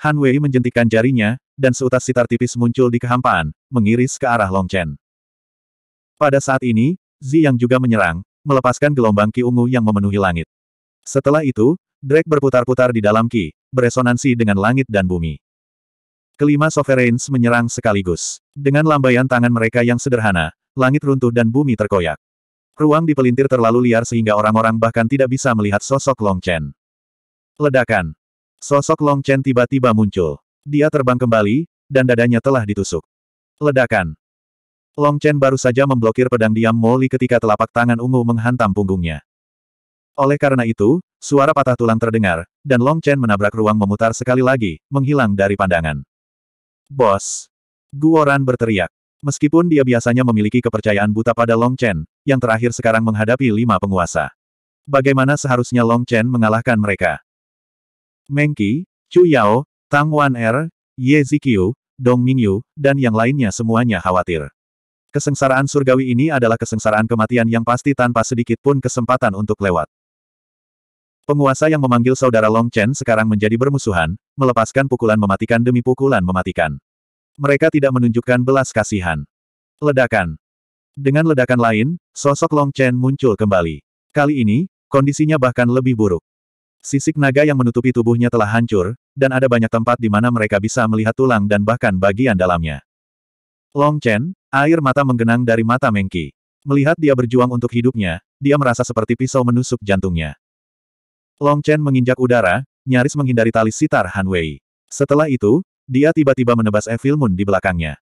Speaker 1: Han Wei menjentikkan jarinya, dan seutas sitar tipis muncul di kehampaan, mengiris ke arah Long Chen. Pada saat ini, Zi yang juga menyerang, melepaskan gelombang ki ungu yang memenuhi langit. Setelah itu, Drake berputar-putar di dalam ki, beresonansi dengan langit dan bumi. Kelima sovereigns menyerang sekaligus. Dengan lambaian tangan mereka yang sederhana, langit runtuh dan bumi terkoyak. Ruang di pelintir terlalu liar sehingga orang-orang bahkan tidak bisa melihat sosok Long Chen. Ledakan. Sosok Long Chen tiba-tiba muncul. Dia terbang kembali, dan dadanya telah ditusuk. Ledakan. Long Chen baru saja memblokir pedang diam Moli ketika telapak tangan ungu menghantam punggungnya. Oleh karena itu, suara patah tulang terdengar, dan Long Chen menabrak ruang memutar sekali lagi, menghilang dari pandangan. Bos! Guoran berteriak. Meskipun dia biasanya memiliki kepercayaan buta pada Long Chen, yang terakhir sekarang menghadapi lima penguasa. Bagaimana seharusnya Long Chen mengalahkan mereka? Mengki, Chu Yao, Tang Wan Er, Ye Zikyu, Dong Mingyu, dan yang lainnya semuanya khawatir. Kesengsaraan surgawi ini adalah kesengsaraan kematian yang pasti tanpa sedikit pun kesempatan untuk lewat. Penguasa yang memanggil saudara Long Chen sekarang menjadi bermusuhan, melepaskan pukulan mematikan demi pukulan mematikan. Mereka tidak menunjukkan belas kasihan. Ledakan. Dengan ledakan lain, sosok Long Chen muncul kembali. Kali ini, kondisinya bahkan lebih buruk. Sisik naga yang menutupi tubuhnya telah hancur, dan ada banyak tempat di mana mereka bisa melihat tulang dan bahkan bagian dalamnya. Long Chen, Air mata menggenang dari mata Mengki. Melihat dia berjuang untuk hidupnya, dia merasa seperti pisau menusuk jantungnya. Long Chen menginjak udara, nyaris menghindari tali sitar Han Wei. Setelah itu, dia tiba-tiba menebas Evil Moon di belakangnya.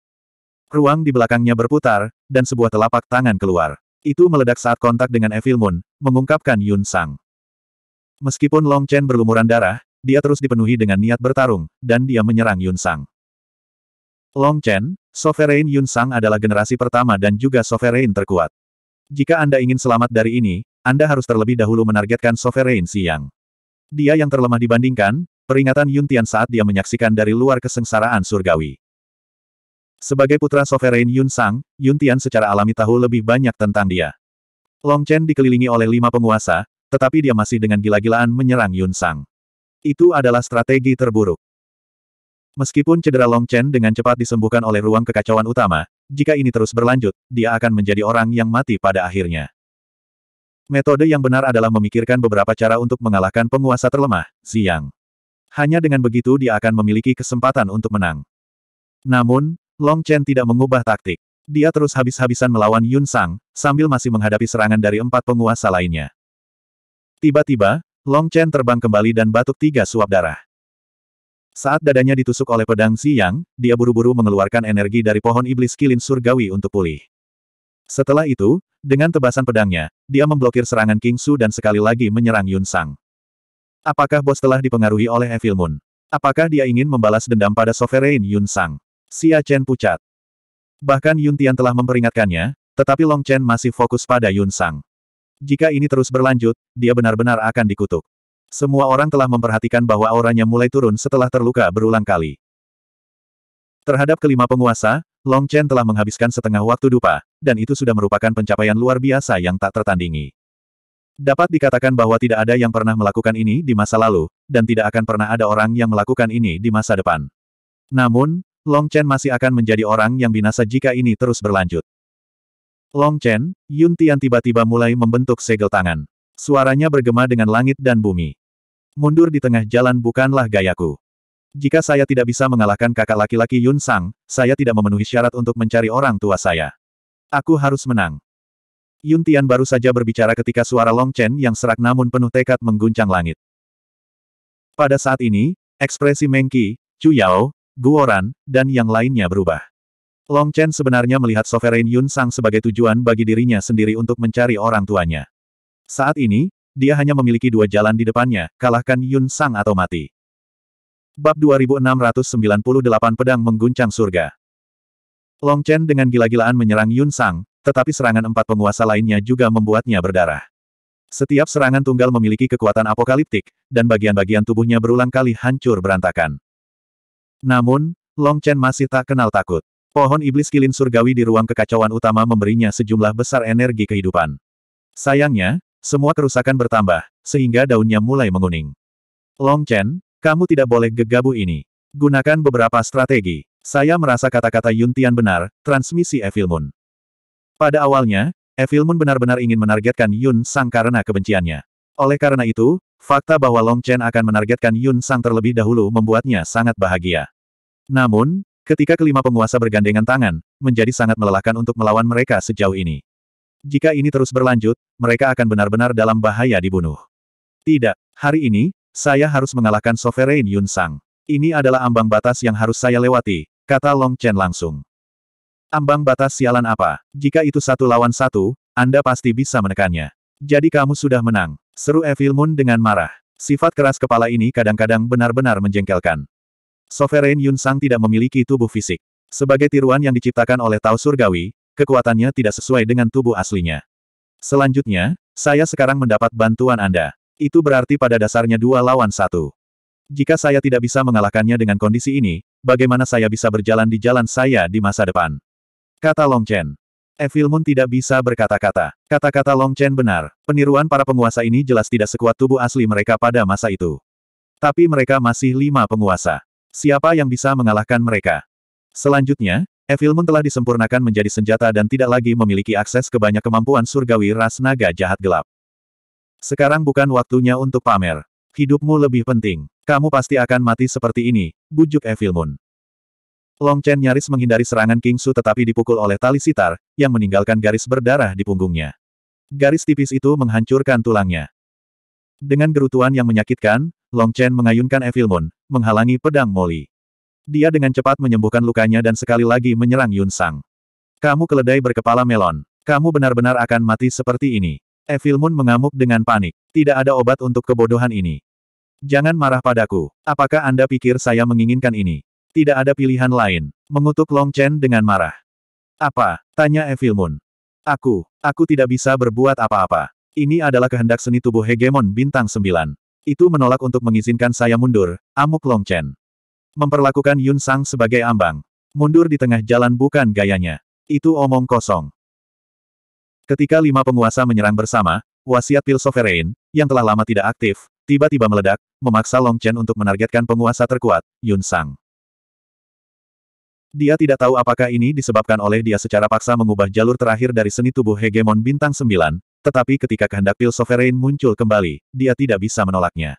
Speaker 1: Ruang di belakangnya berputar, dan sebuah telapak tangan keluar. Itu meledak saat kontak dengan Evil Moon, mengungkapkan Yun Sang. Meskipun Long Chen berlumuran darah, dia terus dipenuhi dengan niat bertarung, dan dia menyerang Yun Sang. Long Chen, Sovereign Yun Sang adalah generasi pertama dan juga Sovereign terkuat. Jika Anda ingin selamat dari ini, Anda harus terlebih dahulu menargetkan Sovereign Siang. Dia yang terlemah dibandingkan, peringatan Yun Tian saat dia menyaksikan dari luar kesengsaraan surgawi. Sebagai putra Sovereign Yun Sang, Yun Tian secara alami tahu lebih banyak tentang dia. Long Chen dikelilingi oleh lima penguasa, tetapi dia masih dengan gila-gilaan menyerang Yun Sang. Itu adalah strategi terburuk. Meskipun cedera Long Chen dengan cepat disembuhkan oleh ruang kekacauan utama, jika ini terus berlanjut, dia akan menjadi orang yang mati pada akhirnya. Metode yang benar adalah memikirkan beberapa cara untuk mengalahkan penguasa terlemah, Ziyang. Hanya dengan begitu dia akan memiliki kesempatan untuk menang. Namun, Long Chen tidak mengubah taktik. Dia terus habis-habisan melawan Yun Sang, sambil masih menghadapi serangan dari empat penguasa lainnya. Tiba-tiba, Long Chen terbang kembali dan batuk tiga suap darah. Saat dadanya ditusuk oleh pedang siang, dia buru-buru mengeluarkan energi dari pohon iblis kilin surgawi untuk pulih. Setelah itu, dengan tebasan pedangnya, dia memblokir serangan King Su dan sekali lagi menyerang Yun Sang. Apakah bos telah dipengaruhi oleh Evil Moon? Apakah dia ingin membalas dendam pada Sovereign Yun Sang? Xia Chen pucat. Bahkan Yun Tian telah memperingatkannya, tetapi Long Chen masih fokus pada Yun Sang. Jika ini terus berlanjut, dia benar-benar akan dikutuk. Semua orang telah memperhatikan bahwa auranya mulai turun setelah terluka berulang kali. Terhadap kelima penguasa, Long Chen telah menghabiskan setengah waktu dupa, dan itu sudah merupakan pencapaian luar biasa yang tak tertandingi. Dapat dikatakan bahwa tidak ada yang pernah melakukan ini di masa lalu, dan tidak akan pernah ada orang yang melakukan ini di masa depan. Namun, Long Chen masih akan menjadi orang yang binasa jika ini terus berlanjut. Long Chen, Yun Tian tiba-tiba mulai membentuk segel tangan. Suaranya bergema dengan langit dan bumi. Mundur di tengah jalan bukanlah gayaku. Jika saya tidak bisa mengalahkan kakak laki-laki Yun Sang, saya tidak memenuhi syarat untuk mencari orang tua saya. Aku harus menang. Yun Tian baru saja berbicara ketika suara Long Chen yang serak namun penuh tekad mengguncang langit. Pada saat ini, ekspresi Meng Qi, Chu Yao, Guoran, dan yang lainnya berubah. Long Chen sebenarnya melihat Sovereign Yun Sang sebagai tujuan bagi dirinya sendiri untuk mencari orang tuanya. Saat ini, dia hanya memiliki dua jalan di depannya, kalahkan Yun Sang atau mati. Bab 2698 Pedang Mengguncang Surga Long Chen dengan gila-gilaan menyerang Yun Sang, tetapi serangan empat penguasa lainnya juga membuatnya berdarah. Setiap serangan tunggal memiliki kekuatan apokaliptik, dan bagian-bagian tubuhnya berulang kali hancur berantakan. Namun, Long Chen masih tak kenal takut. Pohon iblis kilin surgawi di ruang kekacauan utama memberinya sejumlah besar energi kehidupan. Sayangnya, semua kerusakan bertambah, sehingga daunnya mulai menguning. Long Chen, kamu tidak boleh gegabah ini. Gunakan beberapa strategi. Saya merasa kata-kata Yun Tian benar, transmisi Evil Moon. Pada awalnya, Evil Moon benar-benar ingin menargetkan Yun Sang karena kebenciannya. Oleh karena itu, fakta bahwa Long Chen akan menargetkan Yun Sang terlebih dahulu membuatnya sangat bahagia. Namun, ketika kelima penguasa bergandengan tangan, menjadi sangat melelahkan untuk melawan mereka sejauh ini. Jika ini terus berlanjut, mereka akan benar-benar dalam bahaya dibunuh. Tidak, hari ini, saya harus mengalahkan Sovereign Yun Sang. Ini adalah ambang batas yang harus saya lewati, kata Long Chen langsung. Ambang batas sialan apa? Jika itu satu lawan satu, Anda pasti bisa menekannya. Jadi kamu sudah menang, seru Evil Moon dengan marah. Sifat keras kepala ini kadang-kadang benar-benar menjengkelkan. Sovereign Yun Sang tidak memiliki tubuh fisik. Sebagai tiruan yang diciptakan oleh Tao Surgawi, kekuatannya tidak sesuai dengan tubuh aslinya. Selanjutnya, saya sekarang mendapat bantuan Anda. Itu berarti pada dasarnya dua lawan satu. Jika saya tidak bisa mengalahkannya dengan kondisi ini, bagaimana saya bisa berjalan di jalan saya di masa depan? Kata Long Chen. Evil Moon tidak bisa berkata-kata. Kata-kata Long Chen benar. Peniruan para penguasa ini jelas tidak sekuat tubuh asli mereka pada masa itu. Tapi mereka masih lima penguasa. Siapa yang bisa mengalahkan mereka? Selanjutnya, Moon telah disempurnakan menjadi senjata dan tidak lagi memiliki akses ke banyak kemampuan surgawi ras naga jahat gelap. Sekarang bukan waktunya untuk pamer. Hidupmu lebih penting. Kamu pasti akan mati seperti ini, bujuk Evil Moon. Long Chen nyaris menghindari serangan King Su tetapi dipukul oleh tali sitar, yang meninggalkan garis berdarah di punggungnya. Garis tipis itu menghancurkan tulangnya. Dengan gerutuan yang menyakitkan, Long Chen mengayunkan Evil Moon, menghalangi pedang Molly. Dia dengan cepat menyembuhkan lukanya dan sekali lagi menyerang Yun Sang. Kamu keledai berkepala melon. Kamu benar-benar akan mati seperti ini. Evil Moon mengamuk dengan panik. Tidak ada obat untuk kebodohan ini. Jangan marah padaku. Apakah Anda pikir saya menginginkan ini? Tidak ada pilihan lain. Mengutuk Long Chen dengan marah. Apa? Tanya Evil Moon. Aku, aku tidak bisa berbuat apa-apa. Ini adalah kehendak seni tubuh hegemon bintang sembilan. Itu menolak untuk mengizinkan saya mundur, amuk Long Chen. Memperlakukan Yun Sang sebagai ambang. Mundur di tengah jalan bukan gayanya. Itu omong kosong. Ketika lima penguasa menyerang bersama, wasiat Pil Sovereign, yang telah lama tidak aktif, tiba-tiba meledak, memaksa Long Chen untuk menargetkan penguasa terkuat, Yun Sang. Dia tidak tahu apakah ini disebabkan oleh dia secara paksa mengubah jalur terakhir dari seni tubuh hegemon bintang sembilan, tetapi ketika kehendak Pil Sovereign muncul kembali, dia tidak bisa menolaknya.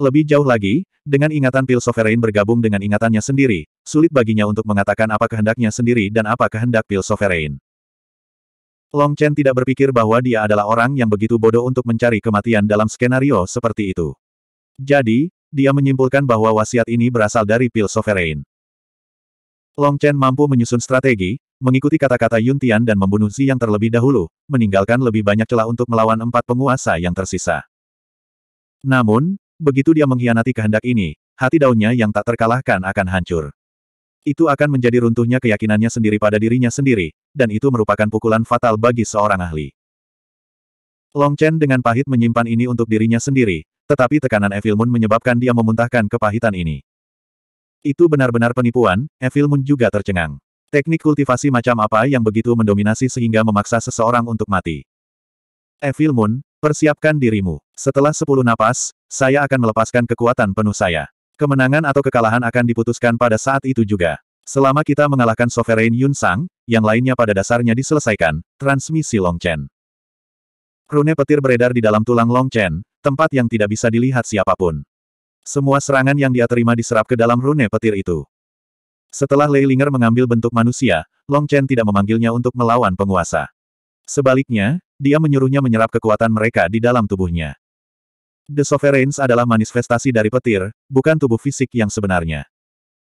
Speaker 1: Lebih jauh lagi, dengan ingatan pil sovereign bergabung dengan ingatannya sendiri, sulit baginya untuk mengatakan apa kehendaknya sendiri dan apa kehendak pil sovereign. Long Chen tidak berpikir bahwa dia adalah orang yang begitu bodoh untuk mencari kematian dalam skenario seperti itu. Jadi, dia menyimpulkan bahwa wasiat ini berasal dari pil sovereign. Long Chen mampu menyusun strategi, mengikuti kata-kata Yun Tian dan membunuh Zi yang terlebih dahulu, meninggalkan lebih banyak celah untuk melawan empat penguasa yang tersisa. Namun, begitu dia mengkhianati kehendak ini, hati daunnya yang tak terkalahkan akan hancur. Itu akan menjadi runtuhnya keyakinannya sendiri pada dirinya sendiri, dan itu merupakan pukulan fatal bagi seorang ahli. Long Chen dengan pahit menyimpan ini untuk dirinya sendiri, tetapi tekanan Evil Moon menyebabkan dia memuntahkan kepahitan ini. Itu benar-benar penipuan, Evil Moon juga tercengang. Teknik kultivasi macam apa yang begitu mendominasi sehingga memaksa seseorang untuk mati. Evil Moon, persiapkan dirimu. Setelah sepuluh napas, saya akan melepaskan kekuatan penuh saya. Kemenangan atau kekalahan akan diputuskan pada saat itu juga. Selama kita mengalahkan Sovereign Yun Sang, yang lainnya pada dasarnya diselesaikan, transmisi Long Chen. Rune petir beredar di dalam tulang Long Chen, tempat yang tidak bisa dilihat siapapun. Semua serangan yang dia terima diserap ke dalam rune petir itu. Setelah Lei Linger mengambil bentuk manusia, Long Chen tidak memanggilnya untuk melawan penguasa. Sebaliknya, dia menyuruhnya menyerap kekuatan mereka di dalam tubuhnya. The Sovereigns adalah manifestasi dari petir, bukan tubuh fisik yang sebenarnya.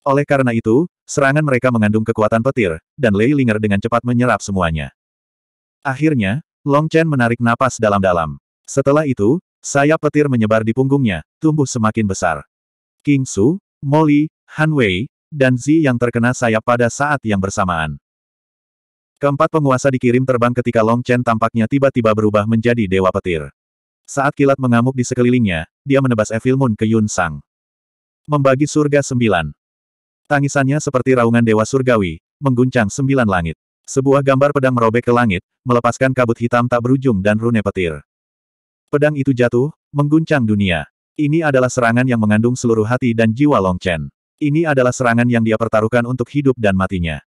Speaker 1: Oleh karena itu, serangan mereka mengandung kekuatan petir, dan Lei Linger dengan cepat menyerap semuanya. Akhirnya, Long Chen menarik napas dalam-dalam. Setelah itu, sayap petir menyebar di punggungnya, tumbuh semakin besar. King Su, Molly, Han Wei, dan Zi yang terkena sayap pada saat yang bersamaan. Keempat penguasa dikirim terbang ketika Long Chen tampaknya tiba-tiba berubah menjadi dewa petir. Saat kilat mengamuk di sekelilingnya, dia menebas Evil Moon ke Yun Sang. Membagi surga sembilan. Tangisannya seperti raungan dewa surgawi, mengguncang sembilan langit. Sebuah gambar pedang merobek ke langit, melepaskan kabut hitam tak berujung dan rune petir. Pedang itu jatuh, mengguncang dunia. Ini adalah serangan yang mengandung seluruh hati dan jiwa Long Chen. Ini adalah serangan yang dia pertaruhkan untuk hidup dan matinya.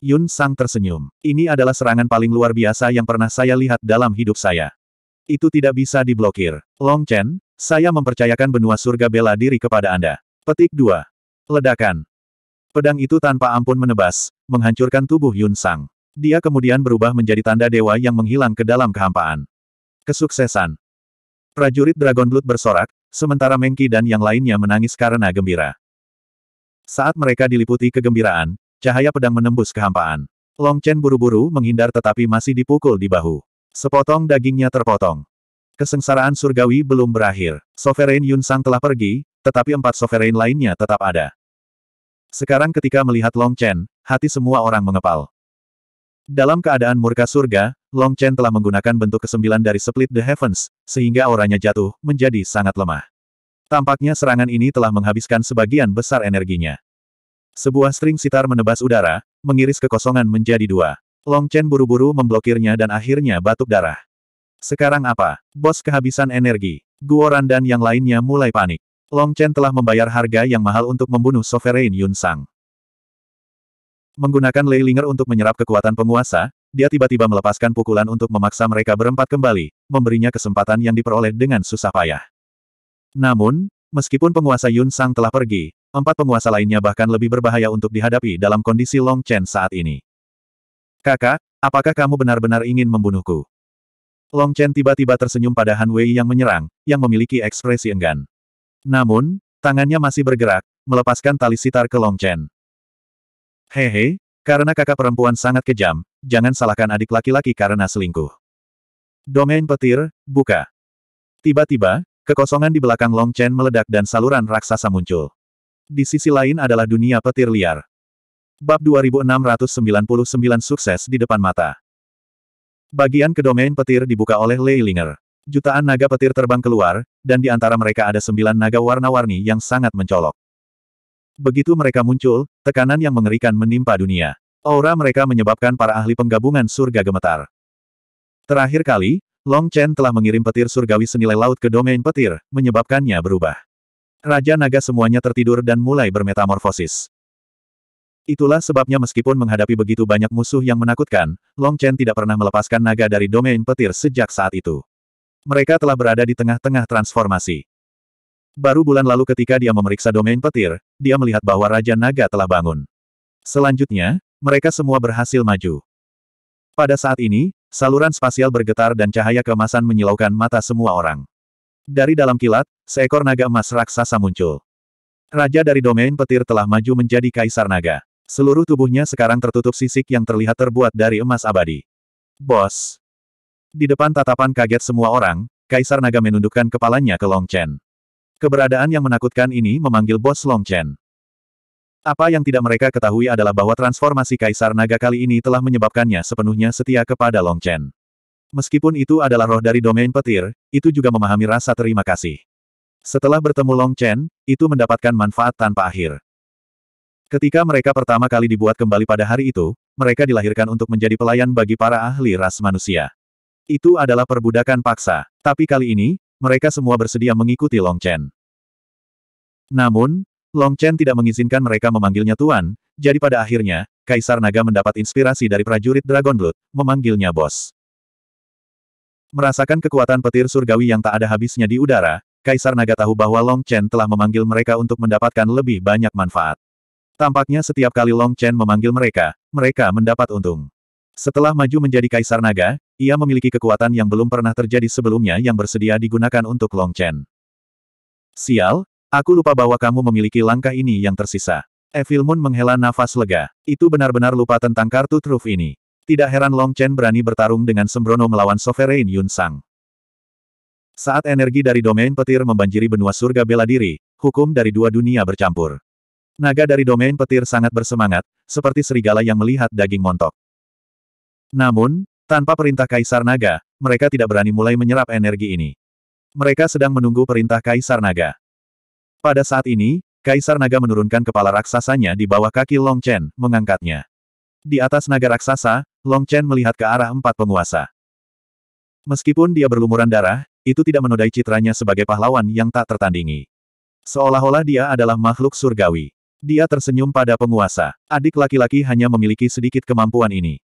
Speaker 1: Yun Sang tersenyum. Ini adalah serangan paling luar biasa yang pernah saya lihat dalam hidup saya itu tidak bisa diblokir. Long Chen, saya mempercayakan benua surga bela diri kepada Anda. Petik 2. Ledakan. Pedang itu tanpa ampun menebas, menghancurkan tubuh Yun Sang. Dia kemudian berubah menjadi tanda dewa yang menghilang ke dalam kehampaan. Kesuksesan. Prajurit Dragon Blood bersorak, sementara Mengki dan yang lainnya menangis karena gembira. Saat mereka diliputi kegembiraan, cahaya pedang menembus kehampaan. Long Chen buru-buru menghindar tetapi masih dipukul di bahu. Sepotong dagingnya terpotong. Kesengsaraan surgawi belum berakhir. Sovereign Yun Sang telah pergi, tetapi empat sovereign lainnya tetap ada. Sekarang ketika melihat Long Chen, hati semua orang mengepal. Dalam keadaan murka surga, Long Chen telah menggunakan bentuk kesembilan dari Split the Heavens, sehingga auranya jatuh, menjadi sangat lemah. Tampaknya serangan ini telah menghabiskan sebagian besar energinya. Sebuah string sitar menebas udara, mengiris kekosongan menjadi dua. Long Chen buru-buru memblokirnya dan akhirnya batuk darah. Sekarang apa? Bos kehabisan energi. Guoran dan yang lainnya mulai panik. Long Chen telah membayar harga yang mahal untuk membunuh Sovereign Yun Sang. Menggunakan Lei Linger untuk menyerap kekuatan penguasa, dia tiba-tiba melepaskan pukulan untuk memaksa mereka berempat kembali, memberinya kesempatan yang diperoleh dengan susah payah. Namun, meskipun penguasa Yun Sang telah pergi, empat penguasa lainnya bahkan lebih berbahaya untuk dihadapi dalam kondisi Long Chen saat ini. Kakak, apakah kamu benar-benar ingin membunuhku? Long Chen tiba-tiba tersenyum pada Han Wei yang menyerang, yang memiliki ekspresi enggan. Namun, tangannya masih bergerak, melepaskan tali sitar ke Long Chen. Hehe, karena kakak perempuan sangat kejam, jangan salahkan adik laki-laki karena selingkuh. Domain petir, buka. Tiba-tiba, kekosongan di belakang Long Chen meledak dan saluran raksasa muncul. Di sisi lain adalah dunia petir liar. Bab 2699 sukses di depan mata. Bagian kedomain petir dibuka oleh Leilinger. Jutaan naga petir terbang keluar, dan di antara mereka ada sembilan naga warna-warni yang sangat mencolok. Begitu mereka muncul, tekanan yang mengerikan menimpa dunia. Aura mereka menyebabkan para ahli penggabungan surga gemetar. Terakhir kali, Long Chen telah mengirim petir surgawi senilai laut ke domain petir, menyebabkannya berubah. Raja naga semuanya tertidur dan mulai bermetamorfosis. Itulah sebabnya meskipun menghadapi begitu banyak musuh yang menakutkan, Long Chen tidak pernah melepaskan naga dari domain petir sejak saat itu. Mereka telah berada di tengah-tengah transformasi. Baru bulan lalu ketika dia memeriksa domain petir, dia melihat bahwa Raja Naga telah bangun. Selanjutnya, mereka semua berhasil maju. Pada saat ini, saluran spasial bergetar dan cahaya kemasan menyilaukan mata semua orang. Dari dalam kilat, seekor naga emas raksasa muncul. Raja dari domain petir telah maju menjadi kaisar naga. Seluruh tubuhnya sekarang tertutup sisik yang terlihat terbuat dari emas abadi. Bos! Di depan tatapan kaget semua orang, Kaisar Naga menundukkan kepalanya ke Long Chen. Keberadaan yang menakutkan ini memanggil bos Long Chen. Apa yang tidak mereka ketahui adalah bahwa transformasi Kaisar Naga kali ini telah menyebabkannya sepenuhnya setia kepada Long Chen. Meskipun itu adalah roh dari domain petir, itu juga memahami rasa terima kasih. Setelah bertemu Long Chen, itu mendapatkan manfaat tanpa akhir. Ketika mereka pertama kali dibuat kembali pada hari itu, mereka dilahirkan untuk menjadi pelayan bagi para ahli ras manusia. Itu adalah perbudakan paksa, tapi kali ini, mereka semua bersedia mengikuti Long Chen. Namun, Long Chen tidak mengizinkan mereka memanggilnya Tuan, jadi pada akhirnya, Kaisar Naga mendapat inspirasi dari prajurit Dragon Blood, memanggilnya Bos. Merasakan kekuatan petir surgawi yang tak ada habisnya di udara, Kaisar Naga tahu bahwa Long Chen telah memanggil mereka untuk mendapatkan lebih banyak manfaat. Tampaknya setiap kali Long Chen memanggil mereka, mereka mendapat untung. Setelah maju menjadi Kaisar Naga, ia memiliki kekuatan yang belum pernah terjadi sebelumnya yang bersedia digunakan untuk Long Chen. Sial, aku lupa bahwa kamu memiliki langkah ini yang tersisa. Evil Moon menghela nafas lega. Itu benar-benar lupa tentang kartu truf ini. Tidak heran Long Chen berani bertarung dengan sembrono melawan Sovereign Yun Sang. Saat energi dari domain petir membanjiri benua surga bela diri, hukum dari dua dunia bercampur. Naga dari domain petir sangat bersemangat, seperti serigala yang melihat daging montok. Namun, tanpa perintah Kaisar Naga, mereka tidak berani mulai menyerap energi ini. Mereka sedang menunggu perintah Kaisar Naga. Pada saat ini, Kaisar Naga menurunkan kepala raksasanya di bawah kaki Long Chen, mengangkatnya. Di atas naga raksasa, Long Chen melihat ke arah empat penguasa. Meskipun dia berlumuran darah, itu tidak menodai citranya sebagai pahlawan yang tak tertandingi. Seolah-olah dia adalah makhluk surgawi. Dia tersenyum pada penguasa. Adik laki-laki hanya memiliki sedikit kemampuan ini.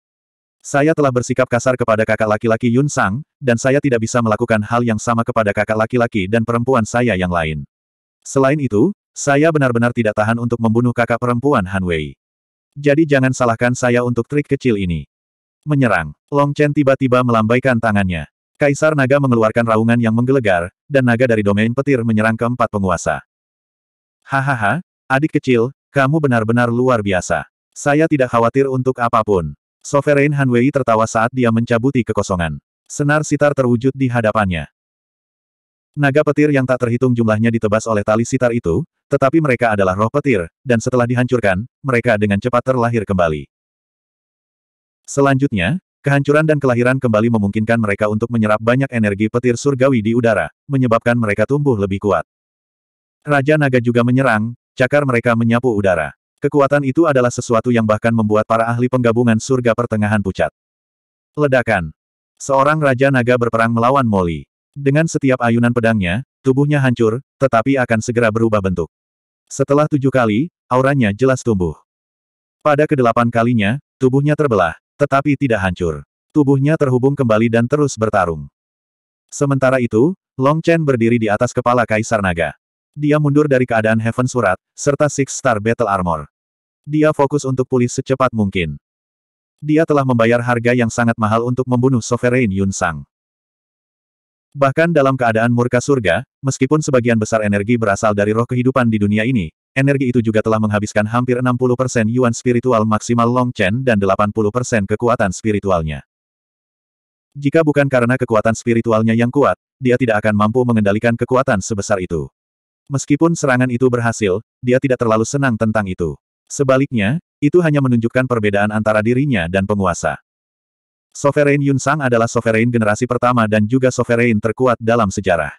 Speaker 1: Saya telah bersikap kasar kepada kakak laki-laki Yun Sang, dan saya tidak bisa melakukan hal yang sama kepada kakak laki-laki dan perempuan saya yang lain. Selain itu, saya benar-benar tidak tahan untuk membunuh kakak perempuan Han Wei. Jadi jangan salahkan saya untuk trik kecil ini. Menyerang. Long Chen tiba-tiba melambaikan tangannya. Kaisar Naga mengeluarkan raungan yang menggelegar, dan naga dari domain petir menyerang keempat penguasa. Hahaha, Adik kecil, kamu benar-benar luar biasa. Saya tidak khawatir untuk apapun. Sovereign Wei tertawa saat dia mencabuti kekosongan. Senar sitar terwujud di hadapannya. Naga petir yang tak terhitung jumlahnya ditebas oleh tali sitar itu, tetapi mereka adalah roh petir, dan setelah dihancurkan, mereka dengan cepat terlahir kembali. Selanjutnya, kehancuran dan kelahiran kembali memungkinkan mereka untuk menyerap banyak energi petir surgawi di udara, menyebabkan mereka tumbuh lebih kuat. Raja Naga juga menyerang, Cakar mereka menyapu udara. Kekuatan itu adalah sesuatu yang bahkan membuat para ahli penggabungan surga pertengahan pucat. Ledakan. Seorang Raja Naga berperang melawan Moli. Dengan setiap ayunan pedangnya, tubuhnya hancur, tetapi akan segera berubah bentuk. Setelah tujuh kali, auranya jelas tumbuh. Pada kedelapan kalinya, tubuhnya terbelah, tetapi tidak hancur. Tubuhnya terhubung kembali dan terus bertarung. Sementara itu, Long Chen berdiri di atas kepala Kaisar Naga. Dia mundur dari keadaan Heaven Surat, serta Six Star Battle Armor. Dia fokus untuk pulih secepat mungkin. Dia telah membayar harga yang sangat mahal untuk membunuh Sovereign Yun Sang. Bahkan dalam keadaan murka surga, meskipun sebagian besar energi berasal dari roh kehidupan di dunia ini, energi itu juga telah menghabiskan hampir 60% yuan spiritual maksimal Long Chen dan 80% kekuatan spiritualnya. Jika bukan karena kekuatan spiritualnya yang kuat, dia tidak akan mampu mengendalikan kekuatan sebesar itu. Meskipun serangan itu berhasil, dia tidak terlalu senang tentang itu. Sebaliknya, itu hanya menunjukkan perbedaan antara dirinya dan penguasa. Sovereign Yun Sang adalah sovereign generasi pertama dan juga sovereign terkuat dalam sejarah.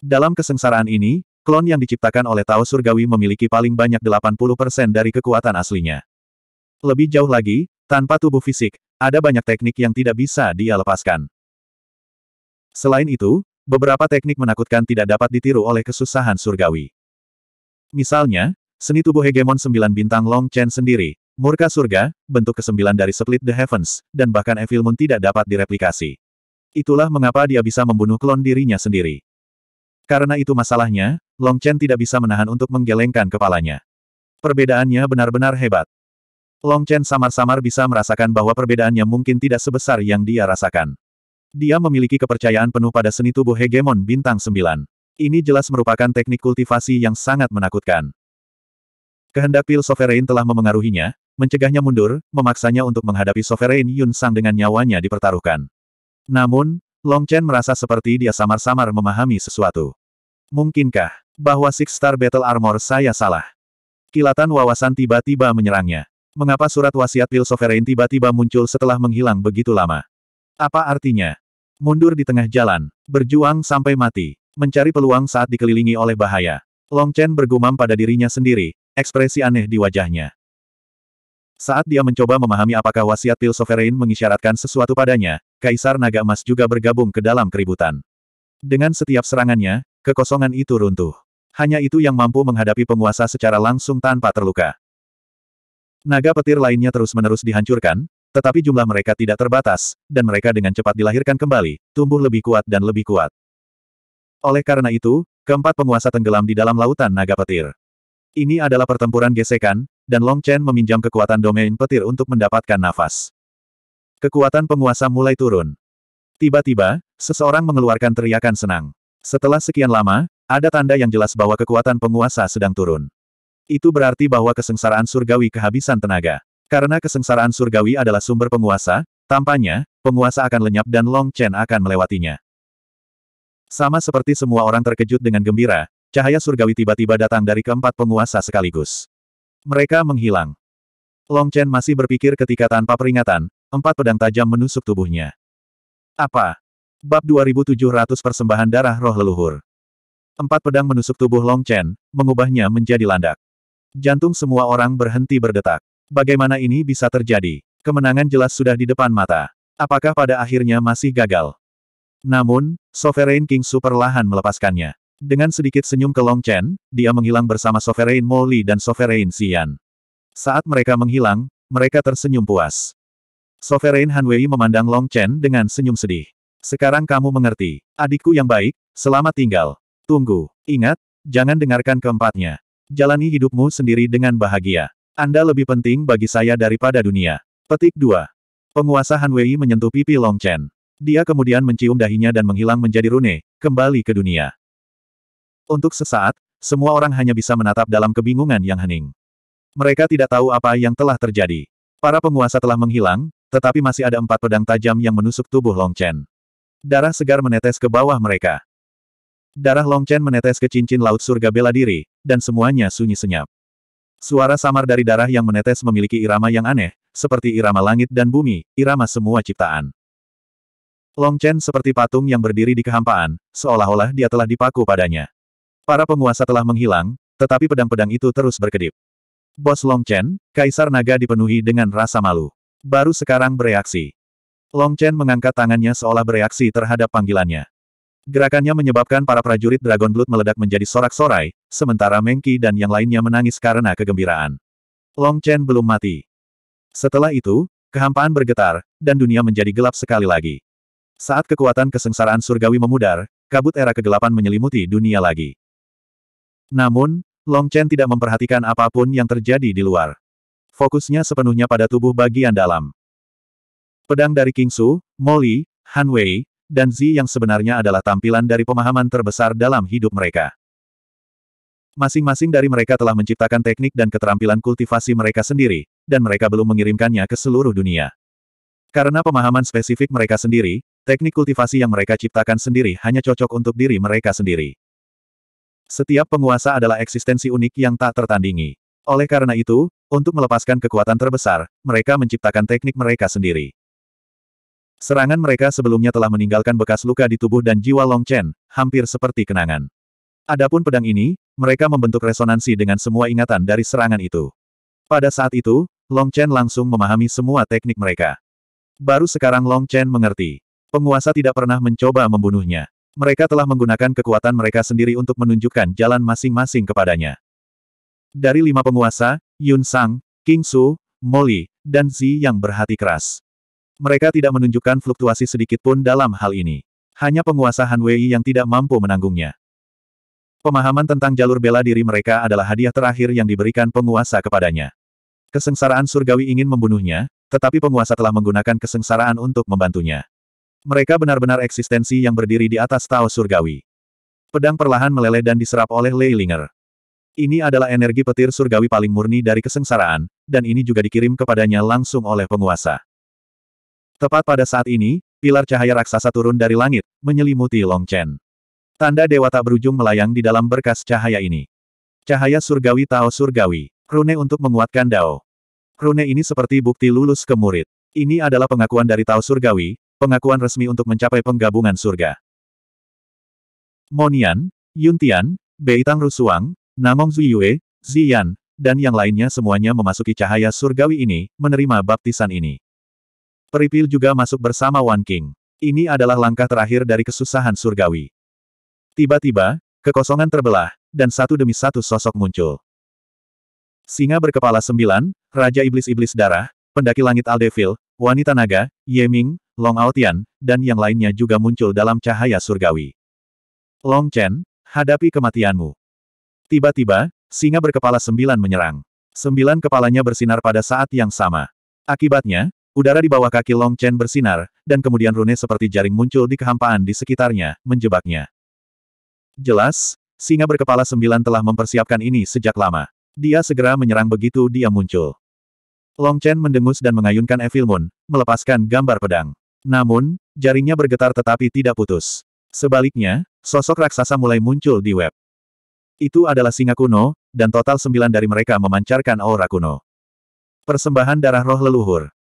Speaker 1: Dalam kesengsaraan ini, klon yang diciptakan oleh Tao Surgawi memiliki paling banyak 80% dari kekuatan aslinya. Lebih jauh lagi, tanpa tubuh fisik, ada banyak teknik yang tidak bisa dia lepaskan. Selain itu, beberapa teknik menakutkan tidak dapat ditiru oleh kesusahan surgawi. Misalnya, seni tubuh hegemon sembilan bintang Long Chen sendiri, murka surga, bentuk kesembilan dari Split the Heavens, dan bahkan Evil Moon tidak dapat direplikasi. Itulah mengapa dia bisa membunuh klon dirinya sendiri. Karena itu masalahnya, Long Chen tidak bisa menahan untuk menggelengkan kepalanya. Perbedaannya benar-benar hebat. Long Chen samar-samar bisa merasakan bahwa perbedaannya mungkin tidak sebesar yang dia rasakan. Dia memiliki kepercayaan penuh pada seni tubuh hegemon bintang 9. Ini jelas merupakan teknik kultivasi yang sangat menakutkan. Kehendak Pil Sovereign telah memengaruhinya, mencegahnya mundur, memaksanya untuk menghadapi Sovereign Yun Sang dengan nyawanya dipertaruhkan. Namun, Long Chen merasa seperti dia samar-samar memahami sesuatu. Mungkinkah, bahwa Six Star Battle Armor saya salah? Kilatan wawasan tiba-tiba menyerangnya. Mengapa surat wasiat Pil Sovereign tiba-tiba muncul setelah menghilang begitu lama? Apa artinya? Mundur di tengah jalan, berjuang sampai mati, mencari peluang saat dikelilingi oleh bahaya. Long Chen bergumam pada dirinya sendiri, ekspresi aneh di wajahnya. Saat dia mencoba memahami apakah wasiat pil sovereign mengisyaratkan sesuatu padanya, Kaisar Naga Emas juga bergabung ke dalam keributan. Dengan setiap serangannya, kekosongan itu runtuh. Hanya itu yang mampu menghadapi penguasa secara langsung tanpa terluka. Naga petir lainnya terus-menerus dihancurkan, tetapi jumlah mereka tidak terbatas, dan mereka dengan cepat dilahirkan kembali, tumbuh lebih kuat dan lebih kuat. Oleh karena itu, keempat penguasa tenggelam di dalam lautan naga petir. Ini adalah pertempuran gesekan, dan Long Chen meminjam kekuatan domain petir untuk mendapatkan nafas. Kekuatan penguasa mulai turun. Tiba-tiba, seseorang mengeluarkan teriakan senang. Setelah sekian lama, ada tanda yang jelas bahwa kekuatan penguasa sedang turun. Itu berarti bahwa kesengsaraan surgawi kehabisan tenaga. Karena kesengsaraan surgawi adalah sumber penguasa, tampaknya, penguasa akan lenyap dan Long Chen akan melewatinya. Sama seperti semua orang terkejut dengan gembira, cahaya surgawi tiba-tiba datang dari keempat penguasa sekaligus. Mereka menghilang. Long Chen masih berpikir ketika tanpa peringatan, empat pedang tajam menusuk tubuhnya. Apa? Bab 2700 Persembahan Darah Roh Leluhur. Empat pedang menusuk tubuh Long Chen, mengubahnya menjadi landak. Jantung semua orang berhenti berdetak. Bagaimana ini bisa terjadi? Kemenangan jelas sudah di depan mata. Apakah pada akhirnya masih gagal? Namun, Sovereign King superlahan lahan melepaskannya. Dengan sedikit senyum ke Long Chen, dia menghilang bersama Sovereign Molly dan Sovereign Xian. Saat mereka menghilang, mereka tersenyum puas. Sovereign Han Wei memandang Long Chen dengan senyum sedih. Sekarang kamu mengerti, adikku yang baik, selamat tinggal. Tunggu, ingat, jangan dengarkan keempatnya. Jalani hidupmu sendiri dengan bahagia. Anda lebih penting bagi saya daripada dunia. Petik 2. Penguasa Han Wei menyentuh pipi Long Chen. Dia kemudian mencium dahinya dan menghilang menjadi rune, kembali ke dunia. Untuk sesaat, semua orang hanya bisa menatap dalam kebingungan yang hening. Mereka tidak tahu apa yang telah terjadi. Para penguasa telah menghilang, tetapi masih ada empat pedang tajam yang menusuk tubuh Long Chen. Darah segar menetes ke bawah mereka. Darah Long Chen menetes ke cincin laut surga bela diri, dan semuanya sunyi senyap. Suara samar dari darah yang menetes memiliki irama yang aneh, seperti irama langit dan bumi, irama semua ciptaan. Long Chen seperti patung yang berdiri di kehampaan, seolah-olah dia telah dipaku padanya. Para penguasa telah menghilang, tetapi pedang-pedang itu terus berkedip. Bos Long Chen, Kaisar Naga dipenuhi dengan rasa malu. Baru sekarang bereaksi. Long Chen mengangkat tangannya seolah bereaksi terhadap panggilannya. Gerakannya menyebabkan para prajurit Dragon Blood meledak menjadi sorak-sorai, sementara Mengki dan yang lainnya menangis karena kegembiraan. Long Chen belum mati. Setelah itu, kehampaan bergetar, dan dunia menjadi gelap sekali lagi. Saat kekuatan kesengsaraan surgawi memudar, kabut era kegelapan menyelimuti dunia lagi. Namun, Long Chen tidak memperhatikan apapun yang terjadi di luar. Fokusnya sepenuhnya pada tubuh bagian dalam. Pedang dari Kingsu, Molly, Han Wei, dan Zi yang sebenarnya adalah tampilan dari pemahaman terbesar dalam hidup mereka. Masing-masing dari mereka telah menciptakan teknik dan keterampilan kultivasi mereka sendiri, dan mereka belum mengirimkannya ke seluruh dunia. Karena pemahaman spesifik mereka sendiri, teknik kultivasi yang mereka ciptakan sendiri hanya cocok untuk diri mereka sendiri. Setiap penguasa adalah eksistensi unik yang tak tertandingi. Oleh karena itu, untuk melepaskan kekuatan terbesar, mereka menciptakan teknik mereka sendiri. Serangan mereka sebelumnya telah meninggalkan bekas luka di tubuh dan jiwa Long Chen, hampir seperti kenangan. Adapun pedang ini, mereka membentuk resonansi dengan semua ingatan dari serangan itu. Pada saat itu, Long Chen langsung memahami semua teknik mereka. Baru sekarang Long Chen mengerti. Penguasa tidak pernah mencoba membunuhnya. Mereka telah menggunakan kekuatan mereka sendiri untuk menunjukkan jalan masing-masing kepadanya. Dari lima penguasa, Yun Sang, King Su, Molly, dan Zi yang berhati keras. Mereka tidak menunjukkan fluktuasi sedikit pun dalam hal ini. Hanya penguasa Han Wei yang tidak mampu menanggungnya. Pemahaman tentang jalur bela diri mereka adalah hadiah terakhir yang diberikan penguasa kepadanya. Kesengsaraan surgawi ingin membunuhnya, tetapi penguasa telah menggunakan kesengsaraan untuk membantunya. Mereka benar-benar eksistensi yang berdiri di atas Tao surgawi. Pedang perlahan meleleh dan diserap oleh Lei Linger. Ini adalah energi petir surgawi paling murni dari kesengsaraan, dan ini juga dikirim kepadanya langsung oleh penguasa. Tepat pada saat ini, pilar cahaya raksasa turun dari langit, menyelimuti Long Chen. Tanda dewa tak berujung melayang di dalam berkas cahaya ini. Cahaya surgawi Tao surgawi, rune untuk menguatkan Dao. Rune ini seperti bukti lulus ke murid. Ini adalah pengakuan dari Tao surgawi, pengakuan resmi untuk mencapai penggabungan surga. Monian, Yuntian, Beitang Rusuang, Namong Zuyue, Ziyan, dan yang lainnya semuanya memasuki cahaya surgawi ini, menerima baptisan ini. Peripil juga masuk bersama Wan King. Ini adalah langkah terakhir dari kesusahan surgawi. Tiba-tiba, kekosongan terbelah, dan satu demi satu sosok muncul. Singa berkepala sembilan, Raja Iblis-Iblis Darah, Pendaki Langit Aldevil, Wanita Naga, Ye Ming, Long Aotian, dan yang lainnya juga muncul dalam cahaya surgawi. Long Chen, hadapi kematianmu. Tiba-tiba, singa berkepala sembilan menyerang. Sembilan kepalanya bersinar pada saat yang sama. Akibatnya, Udara di bawah kaki Long Chen bersinar, dan kemudian rune seperti jaring muncul di kehampaan di sekitarnya, menjebaknya. Jelas, singa berkepala sembilan telah mempersiapkan ini sejak lama. Dia segera menyerang begitu dia muncul. Long Chen mendengus dan mengayunkan Evil Moon, melepaskan gambar pedang. Namun, jaringnya bergetar tetapi tidak putus. Sebaliknya, sosok raksasa mulai muncul di web. Itu adalah singa kuno, dan total sembilan dari mereka memancarkan aura kuno. Persembahan darah roh leluhur.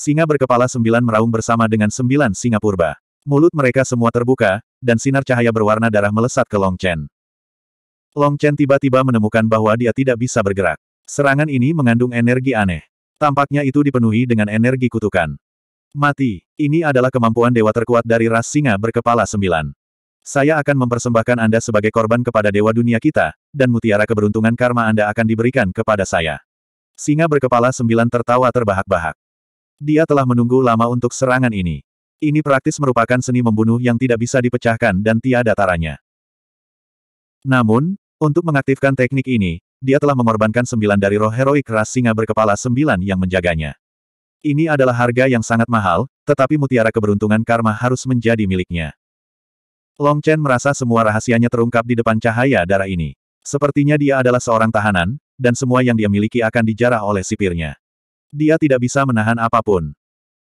Speaker 1: Singa berkepala sembilan meraung bersama dengan sembilan singa purba. Mulut mereka semua terbuka, dan sinar cahaya berwarna darah melesat ke Long Chen. Long Chen tiba-tiba menemukan bahwa dia tidak bisa bergerak. Serangan ini mengandung energi aneh. Tampaknya itu dipenuhi dengan energi kutukan. Mati, ini adalah kemampuan dewa terkuat dari ras singa berkepala sembilan. Saya akan mempersembahkan Anda sebagai korban kepada dewa dunia kita, dan mutiara keberuntungan karma Anda akan diberikan kepada saya. Singa berkepala sembilan tertawa terbahak-bahak. Dia telah menunggu lama untuk serangan ini. Ini praktis merupakan seni membunuh yang tidak bisa dipecahkan dan tiada taranya. Namun, untuk mengaktifkan teknik ini, dia telah mengorbankan sembilan dari roh heroik ras singa berkepala sembilan yang menjaganya. Ini adalah harga yang sangat mahal, tetapi mutiara keberuntungan karma harus menjadi miliknya. Long Chen merasa semua rahasianya terungkap di depan cahaya darah ini. Sepertinya dia adalah seorang tahanan, dan semua yang dia miliki akan dijarah oleh sipirnya. Dia tidak bisa menahan apapun.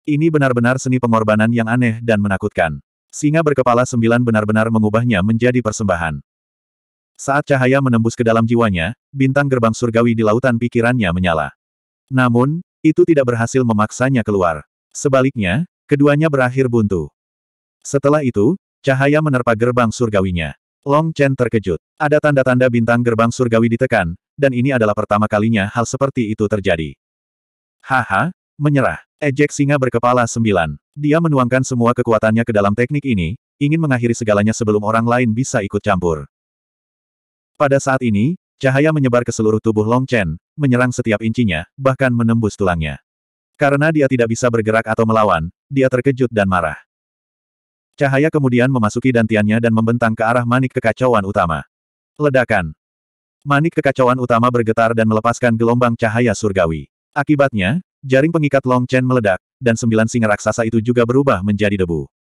Speaker 1: Ini benar-benar seni pengorbanan yang aneh dan menakutkan. Singa berkepala sembilan benar-benar mengubahnya menjadi persembahan. Saat cahaya menembus ke dalam jiwanya, bintang gerbang surgawi di lautan pikirannya menyala. Namun, itu tidak berhasil memaksanya keluar. Sebaliknya, keduanya berakhir buntu. Setelah itu, cahaya menerpa gerbang surgawinya. Long Chen terkejut. Ada tanda-tanda bintang gerbang surgawi ditekan, dan ini adalah pertama kalinya hal seperti itu terjadi. Haha, menyerah. Ejek singa berkepala sembilan. Dia menuangkan semua kekuatannya ke dalam teknik ini, ingin mengakhiri segalanya sebelum orang lain bisa ikut campur. Pada saat ini, cahaya menyebar ke seluruh tubuh Long Chen, menyerang setiap incinya, bahkan menembus tulangnya. Karena dia tidak bisa bergerak atau melawan, dia terkejut dan marah. Cahaya kemudian memasuki dantiannya dan membentang ke arah manik kekacauan utama. Ledakan. Manik kekacauan utama bergetar dan melepaskan gelombang cahaya surgawi. Akibatnya, jaring pengikat Long Chen meledak, dan sembilan singa raksasa itu juga berubah menjadi debu.